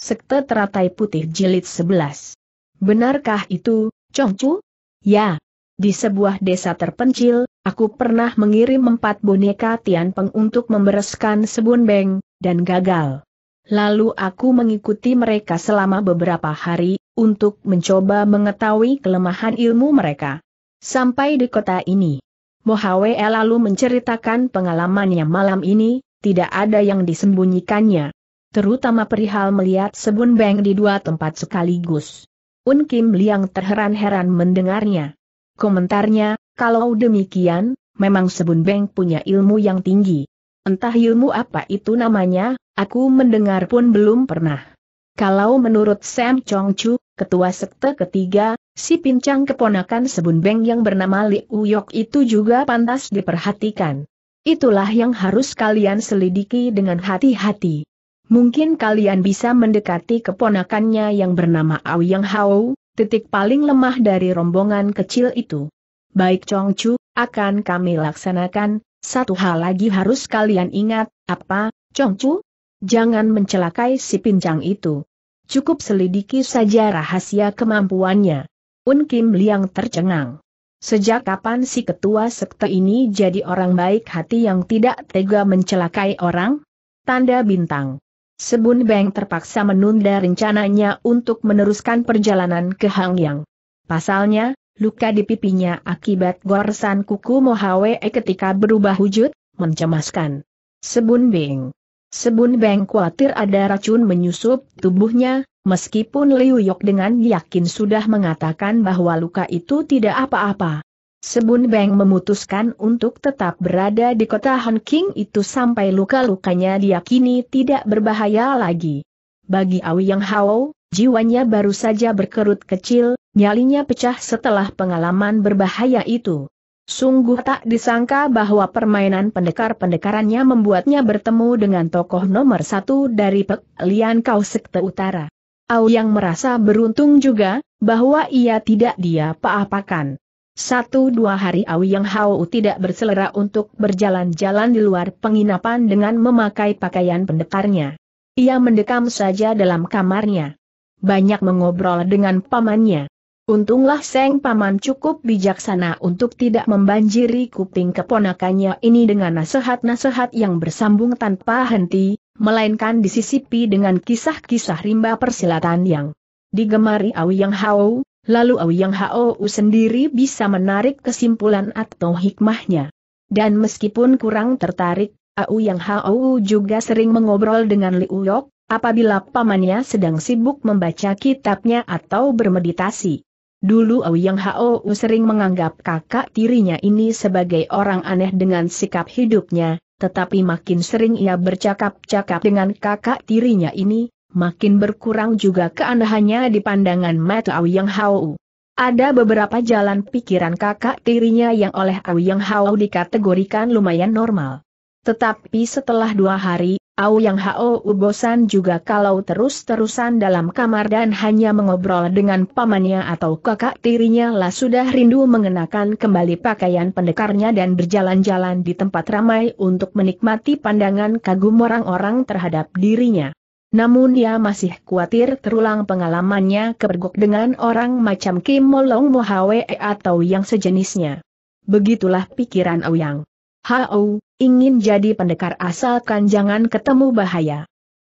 Sekte Teratai Putih Jilid 11. Benarkah itu, Congcu? Ya. Di sebuah desa terpencil, aku pernah mengirim empat boneka Tianpeng untuk membereskan sebun beng, dan gagal. Lalu aku mengikuti mereka selama beberapa hari, untuk mencoba mengetahui kelemahan ilmu mereka. Sampai di kota ini. Mohawe lalu menceritakan pengalamannya malam ini, tidak ada yang disembunyikannya terutama perihal melihat Sebun Beng di dua tempat sekaligus. Un Kim Liang terheran-heran mendengarnya. Komentarnya, kalau demikian, memang Sebun Beng punya ilmu yang tinggi. Entah ilmu apa itu namanya, aku mendengar pun belum pernah. Kalau menurut Sam Chong Chu, ketua sekte ketiga, si pincang keponakan Sebun Beng yang bernama Li Uyok itu juga pantas diperhatikan. Itulah yang harus kalian selidiki dengan hati-hati. Mungkin kalian bisa mendekati keponakannya yang bernama Aoyang Hao, titik paling lemah dari rombongan kecil itu. Baik Chong Chu, akan kami laksanakan, satu hal lagi harus kalian ingat, apa, Chong Chu? Jangan mencelakai si pincang itu. Cukup selidiki saja rahasia kemampuannya. Un Kim Liang tercengang. Sejak kapan si ketua sekte ini jadi orang baik hati yang tidak tega mencelakai orang? Tanda bintang. Sebun Beng terpaksa menunda rencananya untuk meneruskan perjalanan ke Hangyang. Pasalnya, luka di pipinya akibat goresan kuku Mohawe e ketika berubah wujud, mencemaskan. Sebun Beng. Sebun Beng khawatir ada racun menyusup tubuhnya, meskipun Liu Yok dengan yakin sudah mengatakan bahwa luka itu tidak apa-apa. Sebun Beng memutuskan untuk tetap berada di kota King itu sampai luka-lukanya diyakini tidak berbahaya lagi. Bagi Yang Hao, jiwanya baru saja berkerut kecil, nyalinya pecah setelah pengalaman berbahaya itu. Sungguh tak disangka bahwa permainan pendekar-pendekarannya membuatnya bertemu dengan tokoh nomor satu dari Pek Lian Kau Sekte Utara. Awi yang merasa beruntung juga, bahwa ia tidak dia apa-apakan. Satu dua hari Yang Hao tidak berselera untuk berjalan-jalan di luar penginapan dengan memakai pakaian pendekarnya. Ia mendekam saja dalam kamarnya. Banyak mengobrol dengan pamannya. Untunglah Seng Paman cukup bijaksana untuk tidak membanjiri kuping keponakannya ini dengan nasihat-nasihat yang bersambung tanpa henti, melainkan disisipi dengan kisah-kisah rimba persilatan yang digemari Awi Yang Hao, lalu Auyang Hou sendiri bisa menarik kesimpulan atau hikmahnya. Dan meskipun kurang tertarik, Auyang Hou juga sering mengobrol dengan Liu Yok, apabila pamannya sedang sibuk membaca kitabnya atau bermeditasi. Dulu Auyang Hou sering menganggap kakak tirinya ini sebagai orang aneh dengan sikap hidupnya, tetapi makin sering ia bercakap-cakap dengan kakak tirinya ini, makin berkurang juga keanehannya di pandangan mata Aoyang Hao. Ada beberapa jalan pikiran kakak tirinya yang oleh Aoyang Hao dikategorikan lumayan normal. Tetapi setelah dua hari, Aoyang Hao bosan juga kalau terus-terusan dalam kamar dan hanya mengobrol dengan pamannya atau kakak tirinya lah sudah rindu mengenakan kembali pakaian pendekarnya dan berjalan-jalan di tempat ramai untuk menikmati pandangan kagum orang-orang terhadap dirinya. Namun ia masih khawatir terulang pengalamannya kepergok dengan orang macam Kim Molong Mohawe atau yang sejenisnya. Begitulah pikiran Ouyang. Hao, ingin jadi pendekar asalkan jangan ketemu bahaya.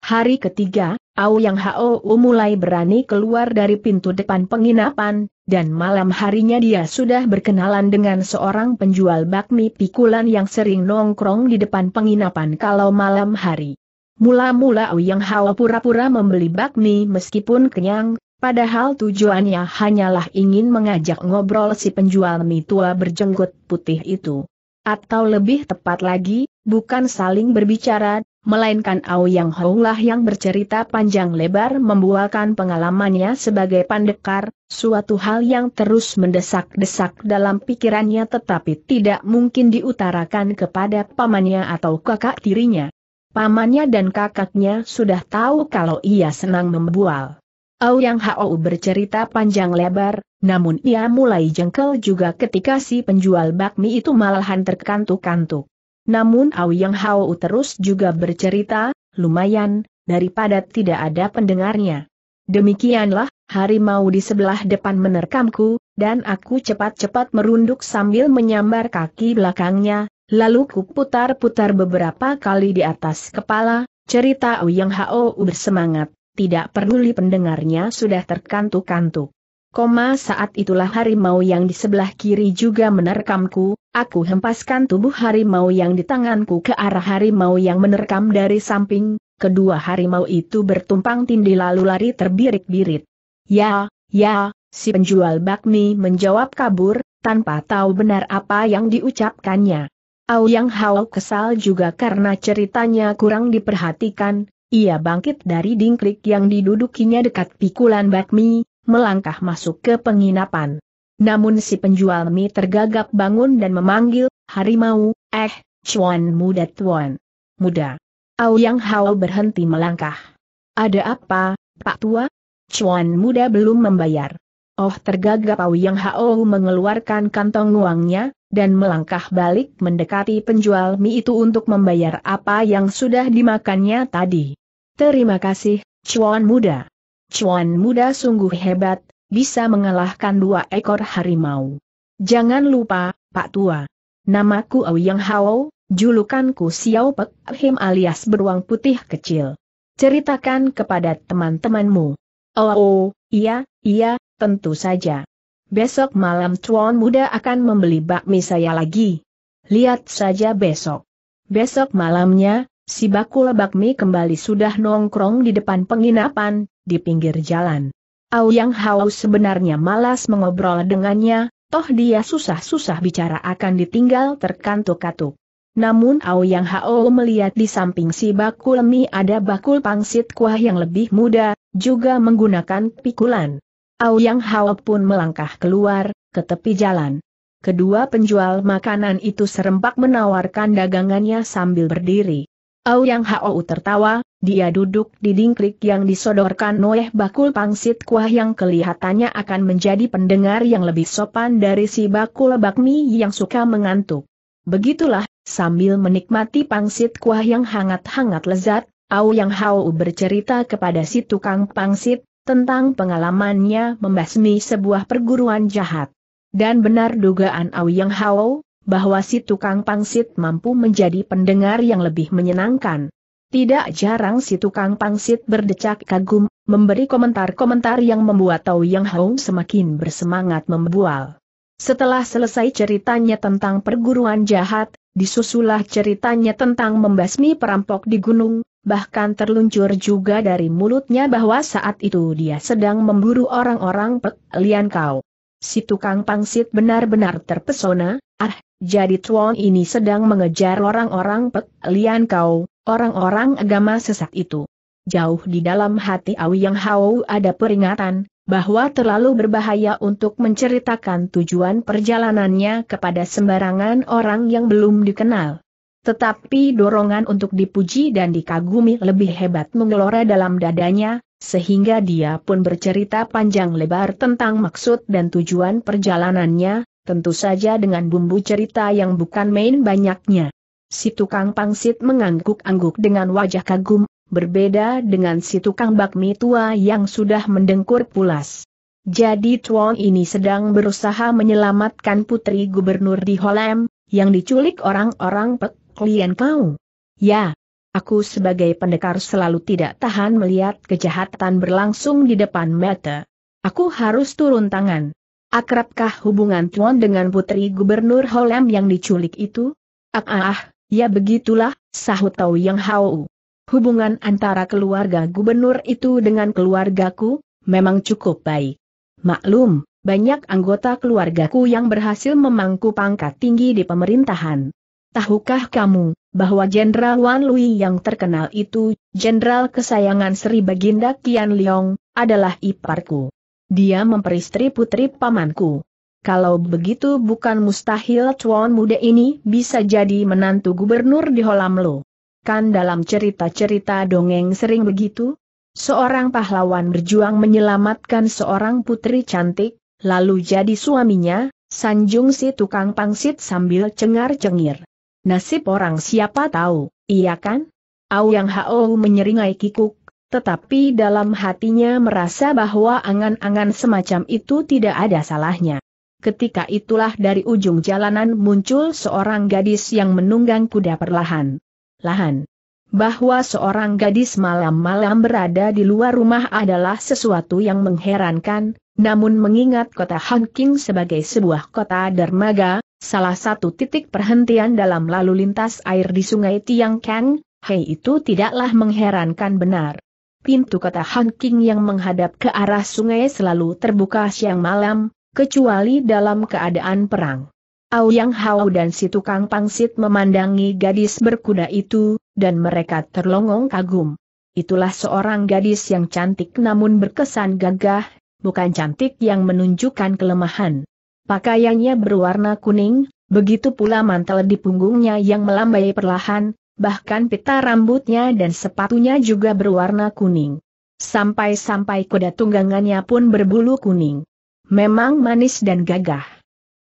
Hari ketiga, Auyang Hao mulai berani keluar dari pintu depan penginapan, dan malam harinya dia sudah berkenalan dengan seorang penjual bakmi pikulan yang sering nongkrong di depan penginapan kalau malam hari. Mula-mula Uyang Hao pura-pura membeli bakmi meskipun kenyang, padahal tujuannya hanyalah ingin mengajak ngobrol si penjual mie tua berjenggot putih itu. Atau lebih tepat lagi, bukan saling berbicara, melainkan Yang Honglah yang bercerita panjang lebar membualkan pengalamannya sebagai pandekar, suatu hal yang terus mendesak-desak dalam pikirannya tetapi tidak mungkin diutarakan kepada pamannya atau kakak tirinya pamannya dan kakaknya sudah tahu kalau ia senang membual. Au Yang Hao bercerita panjang lebar, namun ia mulai jengkel juga ketika si penjual bakmi itu malahan terkantuk-kantuk. Namun Au Yang Hao terus juga bercerita, lumayan, daripada tidak ada pendengarnya. Demikianlah, harimau di sebelah depan menerkamku, dan aku cepat-cepat merunduk sambil menyambar kaki belakangnya, Lalu kuputar-putar beberapa kali di atas kepala, cerita Uyang Hao bersemangat, tidak peduli pendengarnya sudah terkantuk-kantuk. Koma saat itulah harimau yang di sebelah kiri juga menerkamku, aku hempaskan tubuh harimau yang di tanganku ke arah harimau yang menerkam dari samping, kedua harimau itu bertumpang tindih lalu lari terbirit-birit. Ya, ya, si penjual bakmi menjawab kabur, tanpa tahu benar apa yang diucapkannya. Auyang Hao kesal juga karena ceritanya kurang diperhatikan, ia bangkit dari dingklik yang didudukinya dekat pikulan bakmi, melangkah masuk ke penginapan. Namun si penjual mie tergagap bangun dan memanggil, harimau, eh, cuan muda tuan. Muda. Auyang Hao berhenti melangkah. Ada apa, Pak Tua? Cuan muda belum membayar. Oh tergagap Yang Hao mengeluarkan kantong uangnya, dan melangkah balik mendekati penjual mie itu untuk membayar apa yang sudah dimakannya tadi. Terima kasih, Cuan Muda. Cuan Muda sungguh hebat, bisa mengalahkan dua ekor harimau. Jangan lupa, Pak Tua. Namaku Yang Hao, julukanku Xiao Pek Him alias beruang putih kecil. Ceritakan kepada teman-temanmu. Oh, oh, iya, iya, Tentu saja. Besok malam tuan muda akan membeli bakmi saya lagi. Lihat saja besok. Besok malamnya, si bakul bakmi kembali sudah nongkrong di depan penginapan, di pinggir jalan. Au yang haus sebenarnya malas mengobrol dengannya, toh dia susah-susah bicara akan ditinggal terkantuk-katuk. Namun Au yang hao melihat di samping si bakul mie ada bakul pangsit kuah yang lebih muda, juga menggunakan pikulan. Auyang Hao pun melangkah keluar, ke tepi jalan. Kedua penjual makanan itu serempak menawarkan dagangannya sambil berdiri. Auyang Hao tertawa, dia duduk di dingklik yang disodorkan oleh bakul pangsit kuah yang kelihatannya akan menjadi pendengar yang lebih sopan dari si bakul bakmi yang suka mengantuk. Begitulah, sambil menikmati pangsit kuah yang hangat-hangat lezat, Auyang Hao bercerita kepada si tukang pangsit, tentang pengalamannya membasmi sebuah perguruan jahat. Dan benar dugaan Auyang Hao, bahwa si tukang pangsit mampu menjadi pendengar yang lebih menyenangkan. Tidak jarang si tukang pangsit berdecak kagum, memberi komentar-komentar yang membuat Tau Yang Hao semakin bersemangat membual. Setelah selesai ceritanya tentang perguruan jahat, disusulah ceritanya tentang membasmi perampok di gunung, bahkan terluncur juga dari mulutnya bahwa saat itu dia sedang memburu orang-orang pelian Kau. Si tukang pangsit benar-benar terpesona, ah, jadi Tuan ini sedang mengejar orang-orang pelian Kau, orang-orang agama sesat itu. Jauh di dalam hati Awi Yang Hao ada peringatan, bahwa terlalu berbahaya untuk menceritakan tujuan perjalanannya kepada sembarangan orang yang belum dikenal. Tetapi dorongan untuk dipuji dan dikagumi lebih hebat mengelora dalam dadanya, sehingga dia pun bercerita panjang lebar tentang maksud dan tujuan perjalanannya, tentu saja dengan bumbu cerita yang bukan main banyaknya. Si tukang pangsit mengangguk-angguk dengan wajah kagum, berbeda dengan si tukang bakmi tua yang sudah mendengkur pulas. Jadi Tuan ini sedang berusaha menyelamatkan putri gubernur di Holem, yang diculik orang-orang pek klien kau? Ya. Aku sebagai pendekar selalu tidak tahan melihat kejahatan berlangsung di depan mata. Aku harus turun tangan. Akrabkah hubungan Tuan dengan putri gubernur Holem yang diculik itu? Ah, ah, ah ya begitulah, sahut Tau Yang Hau. Hubungan antara keluarga gubernur itu dengan keluargaku, memang cukup baik. Maklum, banyak anggota keluargaku yang berhasil memangku pangkat tinggi di pemerintahan. Tahukah kamu, bahwa Jenderal Wan Lui yang terkenal itu, Jenderal kesayangan Sri Baginda Kian Leong, adalah iparku. Dia memperistri putri pamanku. Kalau begitu bukan mustahil cuan muda ini bisa jadi menantu gubernur di Holamlo. Kan dalam cerita-cerita dongeng sering begitu? Seorang pahlawan berjuang menyelamatkan seorang putri cantik, lalu jadi suaminya, Sanjung si tukang pangsit sambil cengar-cengir. Nasib orang siapa tahu, iya kan? Au yang Hao menyeringai kikuk, tetapi dalam hatinya merasa bahwa angan-angan semacam itu tidak ada salahnya. Ketika itulah dari ujung jalanan muncul seorang gadis yang menunggang kuda perlahan. Lahan. Bahwa seorang gadis malam-malam berada di luar rumah adalah sesuatu yang mengherankan, namun mengingat kota Hangking sebagai sebuah kota dermaga, salah satu titik perhentian dalam lalu lintas air di sungai Tiang Kang, Hei itu tidaklah mengherankan benar. Pintu kota King yang menghadap ke arah sungai selalu terbuka siang malam, kecuali dalam keadaan perang. Yang Hao dan si tukang pangsit memandangi gadis berkuda itu, dan mereka terlongong kagum. Itulah seorang gadis yang cantik namun berkesan gagah, bukan cantik yang menunjukkan kelemahan. Pakaiannya berwarna kuning, begitu pula mantel di punggungnya yang melambai perlahan, bahkan pita rambutnya dan sepatunya juga berwarna kuning. Sampai-sampai kuda tunggangannya pun berbulu kuning. Memang manis dan gagah.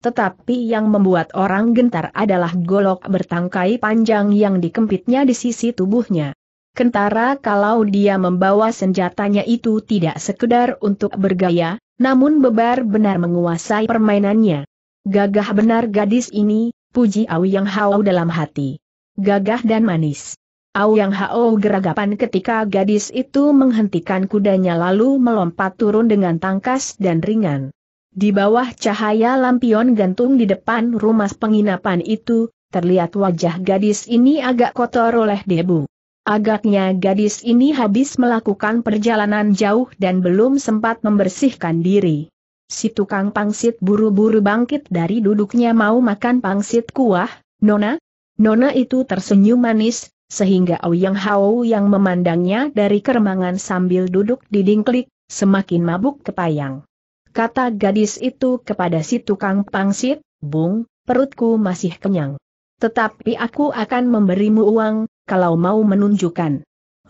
Tetapi yang membuat orang gentar adalah golok bertangkai panjang yang dikempitnya di sisi tubuhnya. Kentara kalau dia membawa senjatanya itu tidak sekedar untuk bergaya, namun bebar benar menguasai permainannya. Gagah benar gadis ini, puji Au Yang Hao dalam hati. Gagah dan manis. Au Yang Hao geragapan ketika gadis itu menghentikan kudanya lalu melompat turun dengan tangkas dan ringan. Di bawah cahaya lampion gantung di depan rumah penginapan itu, terlihat wajah gadis ini agak kotor oleh debu. Agaknya gadis ini habis melakukan perjalanan jauh dan belum sempat membersihkan diri. Si tukang pangsit buru-buru bangkit dari duduknya mau makan pangsit kuah, Nona? Nona itu tersenyum manis, sehingga Yang Hao yang memandangnya dari keremangan sambil duduk di dingklik, semakin mabuk kepayang. Kata gadis itu kepada si tukang pangsit, Bung, perutku masih kenyang. Tetapi aku akan memberimu uang, kalau mau menunjukkan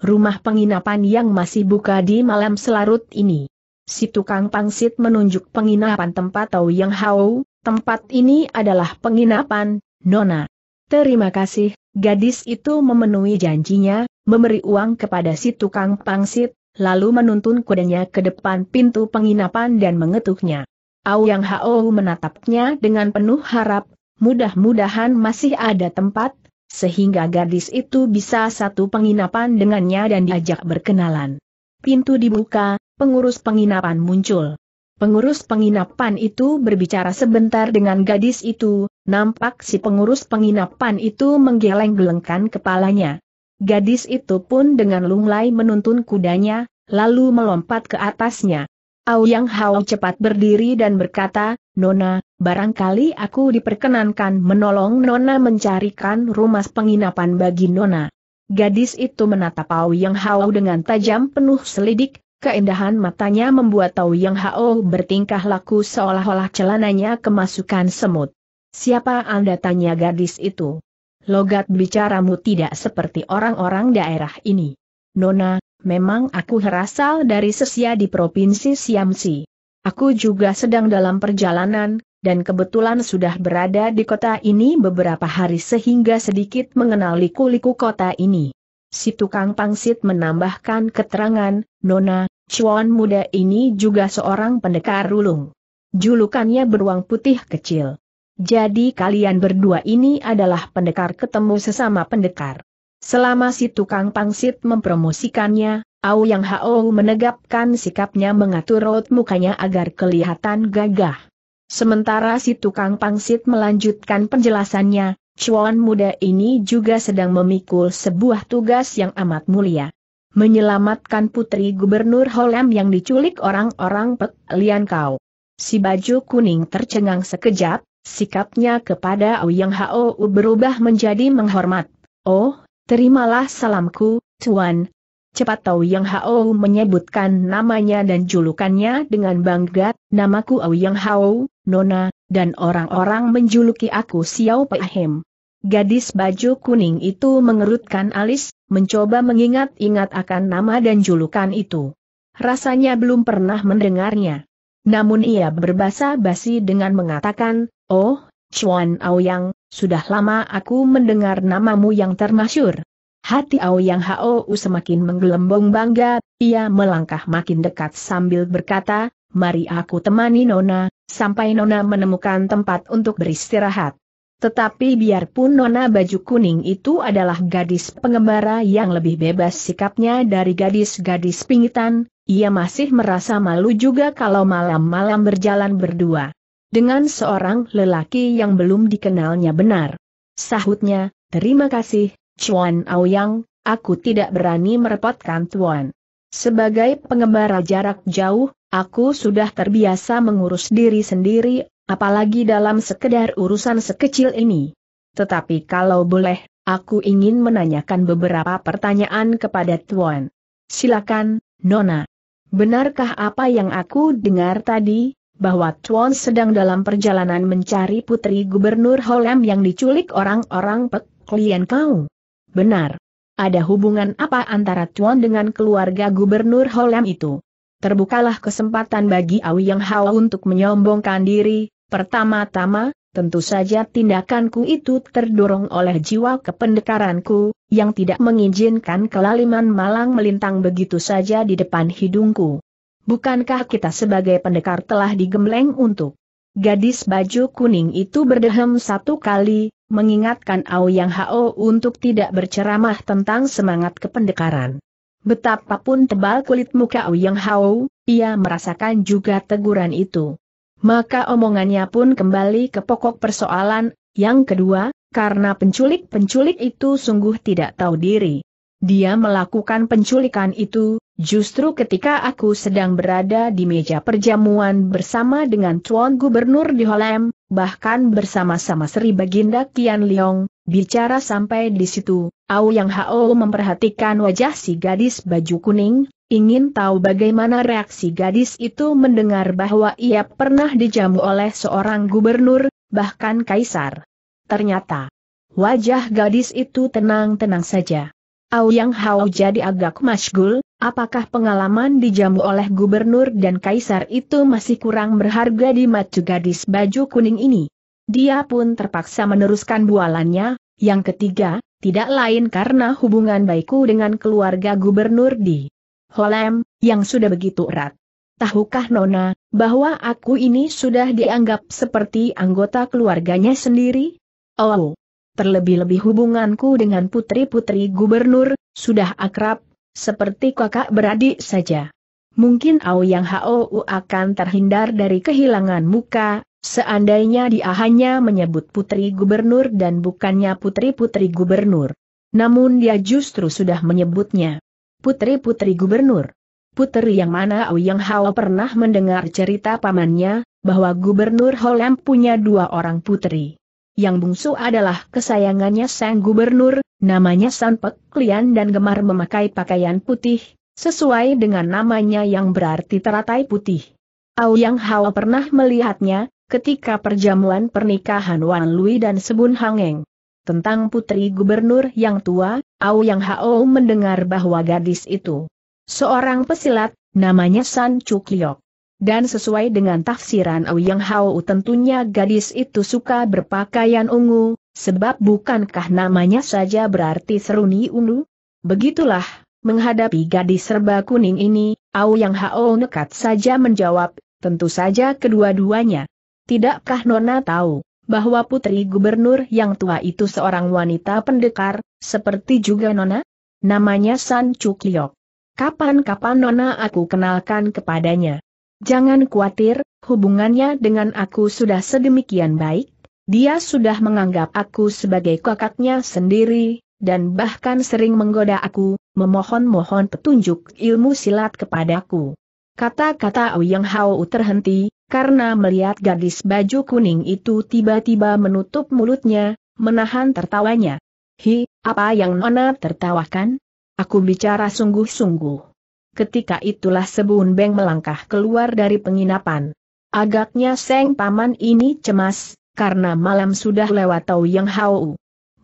rumah penginapan yang masih buka di malam selarut ini. Si tukang pangsit menunjuk penginapan tempat Tau Yang Hao, tempat ini adalah penginapan, Nona. Terima kasih, gadis itu memenuhi janjinya, memberi uang kepada si tukang pangsit, lalu menuntun kudanya ke depan pintu penginapan dan mengetuknya. Au Yang Hao menatapnya dengan penuh harap, mudah-mudahan masih ada tempat, sehingga gadis itu bisa satu penginapan dengannya dan diajak berkenalan. Pintu dibuka, pengurus penginapan muncul. Pengurus penginapan itu berbicara sebentar dengan gadis itu, nampak si pengurus penginapan itu menggeleng-gelengkan kepalanya. Gadis itu pun dengan lunglai menuntun kudanya, lalu melompat ke atasnya. Au Yang Hao cepat berdiri dan berkata, Nona, barangkali aku diperkenankan menolong Nona mencarikan rumah penginapan bagi Nona. Gadis itu menatap Au Yang Hao dengan tajam penuh selidik, keindahan matanya membuat Tau Yang Hao bertingkah laku seolah-olah celananya kemasukan semut. Siapa Anda tanya gadis itu? Logat bicaramu tidak seperti orang-orang daerah ini. Nona, memang aku herasal dari sesia di Provinsi Siamsi. Aku juga sedang dalam perjalanan, dan kebetulan sudah berada di kota ini beberapa hari sehingga sedikit mengenal liku-liku kota ini. Si tukang pangsit menambahkan keterangan, Nona, cuan muda ini juga seorang pendekar rulung. Julukannya beruang putih kecil. Jadi kalian berdua ini adalah pendekar ketemu sesama pendekar. Selama si tukang pangsit mempromosikannya, Au Yang Hao menegapkan sikapnya mengatur raut mukanya agar kelihatan gagah. Sementara si tukang pangsit melanjutkan penjelasannya, cuan muda ini juga sedang memikul sebuah tugas yang amat mulia. Menyelamatkan putri gubernur Holem yang diculik orang-orang Pek Lian Kau. Si baju kuning tercengang sekejap, sikapnya kepada Ouyang Hao berubah menjadi menghormat. Oh, terimalah salamku, Tuan, Cepat tahu Yang Hao menyebutkan namanya dan julukannya dengan bangga, namaku Auyang Hao, Nona, dan orang-orang menjuluki aku Xiao Pahem. Gadis baju kuning itu mengerutkan alis, mencoba mengingat-ingat akan nama dan julukan itu. Rasanya belum pernah mendengarnya. Namun ia berbahasa basi dengan mengatakan, Oh, Chuan Auyang, sudah lama aku mendengar namamu yang termasyur. Hati Ao Yang Hou semakin menggelembung bangga, ia melangkah makin dekat sambil berkata, mari aku temani Nona, sampai Nona menemukan tempat untuk beristirahat. Tetapi biarpun Nona baju kuning itu adalah gadis pengembara yang lebih bebas sikapnya dari gadis-gadis pingitan, ia masih merasa malu juga kalau malam-malam berjalan berdua. Dengan seorang lelaki yang belum dikenalnya benar. Sahutnya, terima kasih, Chuan Aoyang, aku tidak berani merepotkan Tuan. Sebagai pengembara jarak jauh, aku sudah terbiasa mengurus diri sendiri, apalagi dalam sekedar urusan sekecil ini. Tetapi kalau boleh, aku ingin menanyakan beberapa pertanyaan kepada Tuan. Silakan, Nona. Benarkah apa yang aku dengar tadi, bahwa Tuan sedang dalam perjalanan mencari putri gubernur Holem yang diculik orang-orang pek klien kau? Benar. Ada hubungan apa antara Tuan dengan keluarga Gubernur Holem itu? Terbukalah kesempatan bagi Awi Yang Hao untuk menyombongkan diri, pertama-tama, tentu saja tindakanku itu terdorong oleh jiwa kependekaranku, yang tidak mengizinkan kelaliman malang melintang begitu saja di depan hidungku. Bukankah kita sebagai pendekar telah digembleng untuk Gadis baju kuning itu berdehem satu kali, mengingatkan Yang Hao untuk tidak berceramah tentang semangat kependekaran. Betapapun tebal kulit muka Yang Hao, ia merasakan juga teguran itu. Maka omongannya pun kembali ke pokok persoalan, yang kedua, karena penculik-penculik itu sungguh tidak tahu diri. Dia melakukan penculikan itu, Justru ketika aku sedang berada di meja perjamuan bersama dengan Tuan Gubernur di Holem, bahkan bersama-sama Sri Baginda Kian Liong, bicara sampai di situ, Au Yang Hao memperhatikan wajah si gadis baju kuning, ingin tahu bagaimana reaksi gadis itu mendengar bahwa ia pernah dijamu oleh seorang gubernur, bahkan kaisar. Ternyata, wajah gadis itu tenang-tenang saja. Au Yang Hao jadi agak masgul, Apakah pengalaman dijamu oleh gubernur dan kaisar itu masih kurang berharga di mata gadis baju kuning ini? Dia pun terpaksa meneruskan bualannya, yang ketiga, tidak lain karena hubungan baikku dengan keluarga gubernur di Holem, yang sudah begitu erat. Tahukah Nona, bahwa aku ini sudah dianggap seperti anggota keluarganya sendiri? Oh, terlebih-lebih hubunganku dengan putri-putri gubernur, sudah akrab seperti kakak beradik saja. Mungkin Yang Hou akan terhindar dari kehilangan muka, seandainya dia hanya menyebut putri gubernur dan bukannya putri-putri gubernur. Namun dia justru sudah menyebutnya. Putri-putri gubernur. Putri yang mana Yang Hao pernah mendengar cerita pamannya, bahwa gubernur Holem punya dua orang putri. Yang bungsu adalah kesayangannya sang gubernur, Namanya Sanpek Klian dan gemar memakai pakaian putih, sesuai dengan namanya yang berarti teratai putih. Auyang Hao pernah melihatnya, ketika perjamuan pernikahan Wan Lui dan Sebun Hangeng. Tentang putri gubernur yang tua, Auyang Hao mendengar bahwa gadis itu seorang pesilat, namanya San Chukliok. Dan sesuai dengan tafsiran Auyang Hao tentunya gadis itu suka berpakaian ungu, Sebab bukankah namanya saja berarti seruni ungu? Begitulah, menghadapi gadis serba kuning ini, Au Yang Hao nekat saja menjawab, tentu saja kedua-duanya. Tidakkah Nona tahu, bahwa putri gubernur yang tua itu seorang wanita pendekar, seperti juga Nona? Namanya San Liok. Kapan-kapan Nona aku kenalkan kepadanya. Jangan khawatir, hubungannya dengan aku sudah sedemikian baik, dia sudah menganggap aku sebagai kakaknya sendiri, dan bahkan sering menggoda aku, memohon-mohon petunjuk ilmu silat kepadaku. Kata-kata Ouyang Hao terhenti, karena melihat gadis baju kuning itu tiba-tiba menutup mulutnya, menahan tertawanya. Hi, apa yang Nona tertawakan? Aku bicara sungguh-sungguh. Ketika itulah Sebun Beng melangkah keluar dari penginapan. Agaknya Seng Paman ini cemas, karena malam sudah lewat Tau Yang Hau.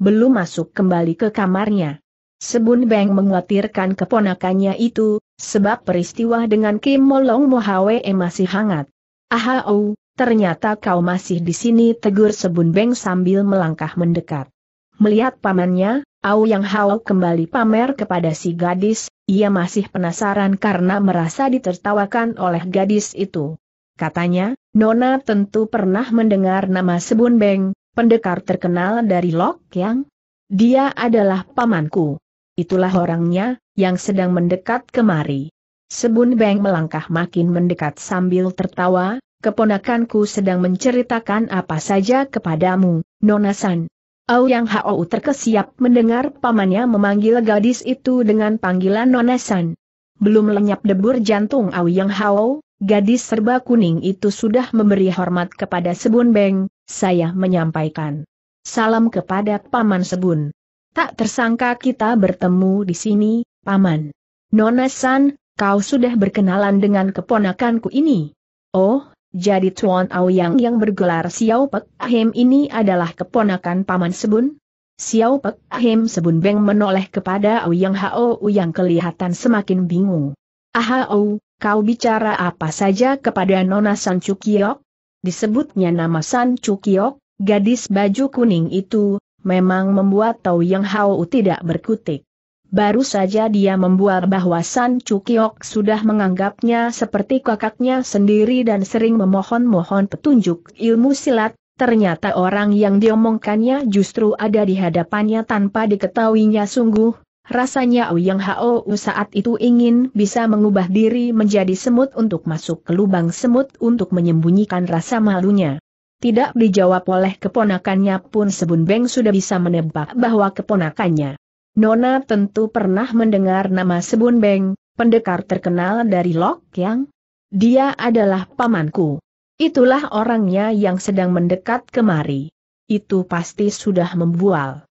Belum masuk kembali ke kamarnya. Sebun Beng mengkhawatirkan keponakannya itu, sebab peristiwa dengan Kim Molong Mohawe e masih hangat. Ahau, oh, ternyata kau masih di sini tegur Sebun Beng sambil melangkah mendekat. Melihat pamannya, Au Yang Hao kembali pamer kepada si gadis, ia masih penasaran karena merasa ditertawakan oleh gadis itu. Katanya, Nona tentu pernah mendengar nama Sebun Beng, pendekar terkenal dari Lok Yang. Dia adalah pamanku. Itulah orangnya, yang sedang mendekat kemari. Sebun Beng melangkah makin mendekat sambil tertawa, keponakanku sedang menceritakan apa saja kepadamu, Nona San. Au Yang Hao terkesiap mendengar pamannya memanggil gadis itu dengan panggilan Nona San. Belum lenyap debur jantung Au Yang Hao, gadis serba kuning itu sudah memberi hormat kepada Sebun Beng, saya menyampaikan. Salam kepada Paman Sebun. Tak tersangka kita bertemu di sini, Paman. Nona San, kau sudah berkenalan dengan keponakanku ini. Oh, jadi Tuan Aoyang yang bergelar Xiao Pek Ahim ini adalah keponakan Paman Sebun? Xiao Pek Ahim Sebun Beng menoleh kepada Aoyang Hao yang kelihatan semakin bingung. Ahao, Kau bicara apa saja kepada Nona San Cukiok? Disebutnya nama San Cukiok, gadis baju kuning itu, memang membuat Tau Yang Hao tidak berkutik. Baru saja dia membuat bahwa San Cukiok sudah menganggapnya seperti kakaknya sendiri dan sering memohon-mohon petunjuk ilmu silat, ternyata orang yang diomongkannya justru ada di hadapannya tanpa diketahuinya sungguh, Rasanya Uyang Hao saat itu ingin bisa mengubah diri menjadi semut untuk masuk ke lubang semut untuk menyembunyikan rasa malunya. Tidak dijawab oleh keponakannya pun Sebun Beng sudah bisa menebak bahwa keponakannya. Nona tentu pernah mendengar nama Sebun Beng, pendekar terkenal dari Lok Yang. Dia adalah pamanku. Itulah orangnya yang sedang mendekat kemari. Itu pasti sudah membual.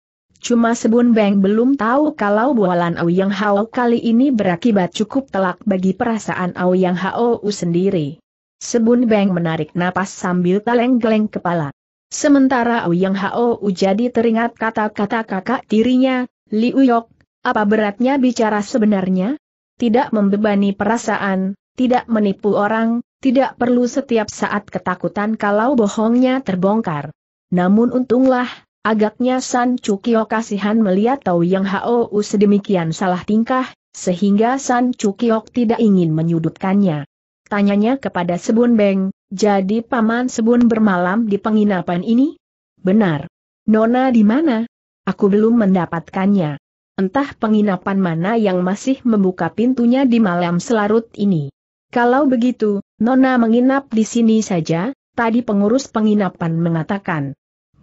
Cuma Sebun Beng belum tahu kalau bualan yang Hao kali ini berakibat cukup telak bagi perasaan yang Hao sendiri. Sebun Beng menarik napas sambil taleng geleng kepala. Sementara yang Hao jadi teringat kata-kata kakak tirinya, Liu Uyok, apa beratnya bicara sebenarnya? Tidak membebani perasaan, tidak menipu orang, tidak perlu setiap saat ketakutan kalau bohongnya terbongkar. Namun untunglah, Agaknya San Cukio kasihan melihat Tau Yang Hao Hou sedemikian salah tingkah, sehingga San Cukio tidak ingin menyudutkannya. Tanyanya kepada Sebun Beng, jadi paman Sebun bermalam di penginapan ini? Benar. Nona di mana? Aku belum mendapatkannya. Entah penginapan mana yang masih membuka pintunya di malam selarut ini. Kalau begitu, Nona menginap di sini saja, tadi pengurus penginapan mengatakan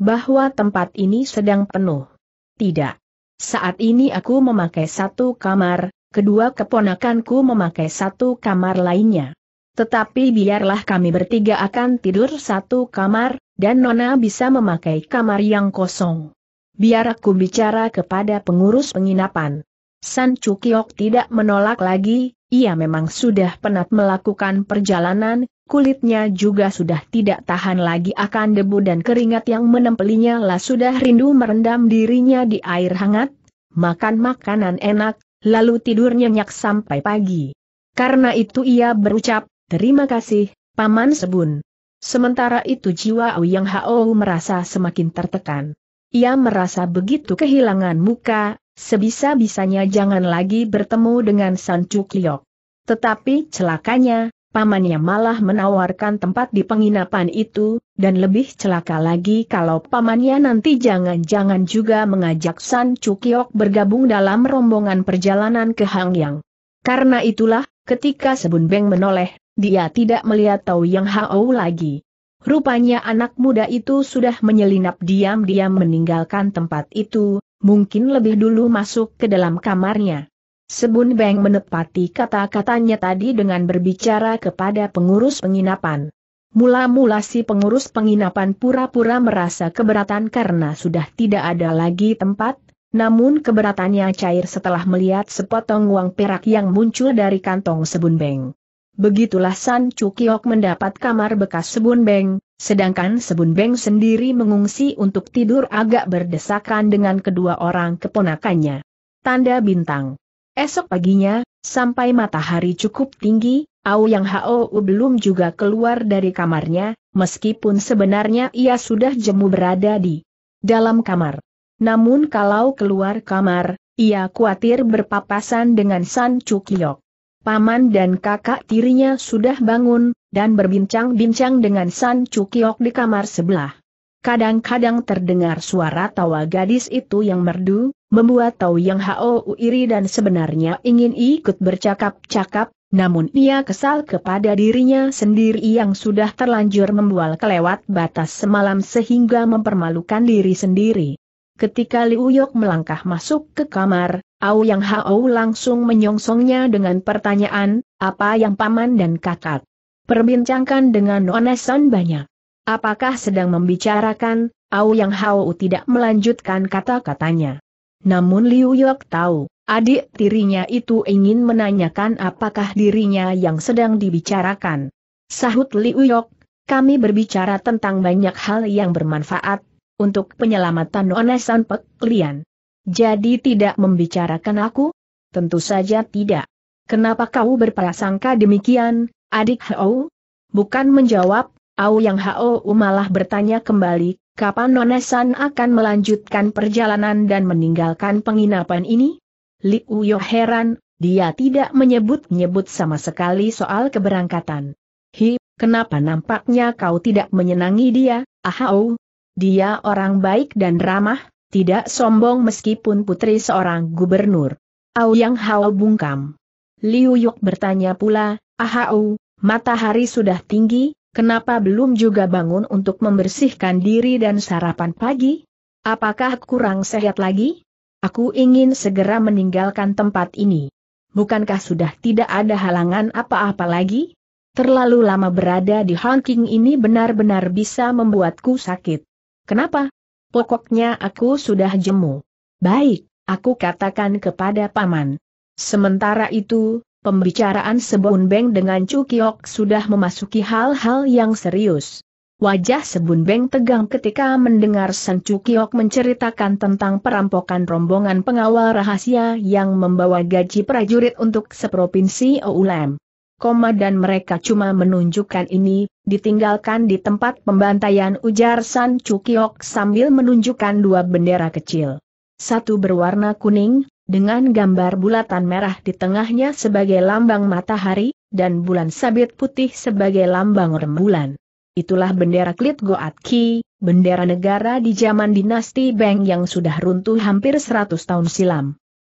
bahwa tempat ini sedang penuh. Tidak. Saat ini aku memakai satu kamar, kedua keponakanku memakai satu kamar lainnya. Tetapi biarlah kami bertiga akan tidur satu kamar, dan Nona bisa memakai kamar yang kosong. Biar aku bicara kepada pengurus penginapan. San Chukiok tidak menolak lagi, ia memang sudah penat melakukan perjalanan, kulitnya juga sudah tidak tahan lagi akan debu dan keringat yang menempelinya lah sudah rindu merendam dirinya di air hangat, makan makanan enak, lalu tidur nyenyak sampai pagi. Karena itu ia berucap, terima kasih, Paman Sebun. Sementara itu jiwa Yang Hao merasa semakin tertekan. Ia merasa begitu kehilangan muka, sebisa-bisanya jangan lagi bertemu dengan San Cuk Liok. Tetapi celakanya, pamannya malah menawarkan tempat di penginapan itu, dan lebih celaka lagi kalau pamannya nanti jangan-jangan juga mengajak San Cukiok bergabung dalam rombongan perjalanan ke Hangyang. Karena itulah, ketika Sebun Beng menoleh, dia tidak melihat Tau Yang Hao lagi. Rupanya anak muda itu sudah menyelinap diam-diam meninggalkan tempat itu, mungkin lebih dulu masuk ke dalam kamarnya. Sebun Beng menepati kata-katanya tadi dengan berbicara kepada pengurus penginapan. Mula-mula si pengurus penginapan pura-pura merasa keberatan karena sudah tidak ada lagi tempat, namun keberatannya cair setelah melihat sepotong uang perak yang muncul dari kantong Sebun Beng. Begitulah San Cukiok mendapat kamar bekas Sebun Beng, sedangkan Sebun Beng sendiri mengungsi untuk tidur agak berdesakan dengan kedua orang keponakannya. Tanda bintang Esok paginya, sampai matahari cukup tinggi, Au Yang Hao belum juga keluar dari kamarnya, meskipun sebenarnya ia sudah jemu berada di dalam kamar. Namun kalau keluar kamar, ia khawatir berpapasan dengan San Cukiok. Paman dan kakak tirinya sudah bangun, dan berbincang-bincang dengan San Cukiok di kamar sebelah. Kadang-kadang terdengar suara tawa gadis itu yang merdu, membuat Tau Yang Hao iri dan sebenarnya ingin ikut bercakap-cakap, namun ia kesal kepada dirinya sendiri yang sudah terlanjur membual kelewat batas semalam sehingga mempermalukan diri sendiri. Ketika Liu Yok melangkah masuk ke kamar, Au Yang Hao langsung menyongsongnya dengan pertanyaan, apa yang paman dan kakak perbincangkan dengan Nona San banyak. Apakah sedang membicarakan, Au Yang Hao tidak melanjutkan kata-katanya. Namun Liu Yok tahu, adik tirinya itu ingin menanyakan apakah dirinya yang sedang dibicarakan. Sahut Liu Yok, kami berbicara tentang banyak hal yang bermanfaat, untuk penyelamatan Onesan Pek Lian. Jadi tidak membicarakan aku? Tentu saja tidak. Kenapa kau berprasangka demikian, adik Hao? Bukan menjawab, Au Yang Hao malah bertanya kembali, kapan Nonesan akan melanjutkan perjalanan dan meninggalkan penginapan ini? Li Uyo heran, dia tidak menyebut-nyebut sama sekali soal keberangkatan. Hi, kenapa nampaknya kau tidak menyenangi dia, Ahau? Dia orang baik dan ramah, tidak sombong meskipun putri seorang gubernur. Au yang Hao bungkam. Liu Yuk bertanya pula, Ahau, matahari sudah tinggi, Kenapa belum juga bangun untuk membersihkan diri dan sarapan pagi? Apakah kurang sehat lagi? Aku ingin segera meninggalkan tempat ini. Bukankah sudah tidak ada halangan apa-apa lagi? Terlalu lama berada di Hongking ini benar-benar bisa membuatku sakit. Kenapa? Pokoknya aku sudah jemu. Baik, aku katakan kepada paman. Sementara itu, pembicaraan Sebun Beng dengan Chu Kiok sudah memasuki hal-hal yang serius. Wajah Sebun Beng tegang ketika mendengar Sang Chu Kiok menceritakan tentang perampokan rombongan pengawal rahasia yang membawa gaji prajurit untuk seprovinsi Oulam. Koma dan mereka cuma menunjukkan ini, ditinggalkan di tempat pembantaian ujar San Chu sambil menunjukkan dua bendera kecil. Satu berwarna kuning, dengan gambar bulatan merah di tengahnya sebagai lambang matahari, dan bulan sabit putih sebagai lambang rembulan. Itulah bendera Klit Goatki, bendera negara di zaman dinasti Beng yang sudah runtuh hampir 100 tahun silam.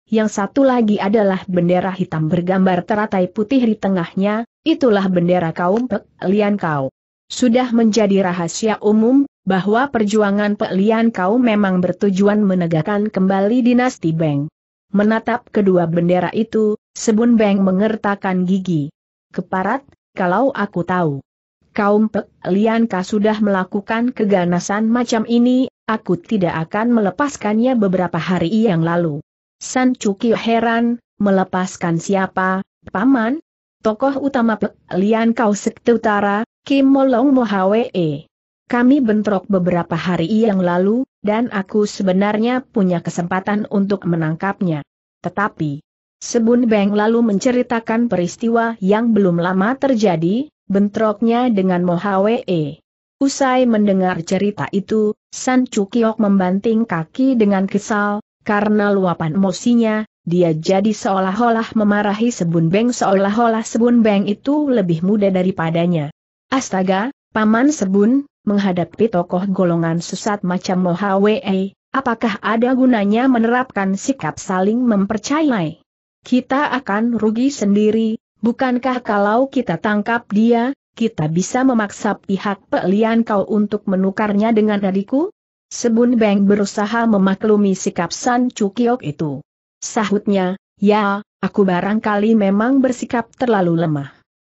Yang satu lagi adalah bendera hitam bergambar teratai putih di tengahnya, itulah bendera kaum Pek Lian Kau. Sudah menjadi rahasia umum, bahwa perjuangan Pek Lian Kau memang bertujuan menegakkan kembali dinasti Beng. Menatap kedua bendera itu, Sebun Beng mengertakkan gigi. Keparat, kalau aku tahu. Kaum Pek Lianka sudah melakukan keganasan macam ini, aku tidak akan melepaskannya beberapa hari yang lalu. San Cuki heran, melepaskan siapa, Paman? Tokoh utama Pek Liankau Sekte Utara, Kim Molong Mohawe. Kami bentrok beberapa hari yang lalu, dan aku sebenarnya punya kesempatan untuk menangkapnya. Tetapi, Sebun Beng lalu menceritakan peristiwa yang belum lama terjadi, bentroknya dengan Mohawee. Usai mendengar cerita itu, San Cukiok membanting kaki dengan kesal, karena luapan emosinya, dia jadi seolah-olah memarahi Sebun Beng seolah-olah Sebun Beng itu lebih muda daripadanya. Astaga, Paman Sebun, menghadapi tokoh golongan sesat macam Wei, apakah ada gunanya menerapkan sikap saling mempercayai? Kita akan rugi sendiri, bukankah kalau kita tangkap dia, kita bisa memaksa pihak pelian kau untuk menukarnya dengan adikku? Sebun Beng berusaha memaklumi sikap San Cukiok itu. Sahutnya, ya, aku barangkali memang bersikap terlalu lemah.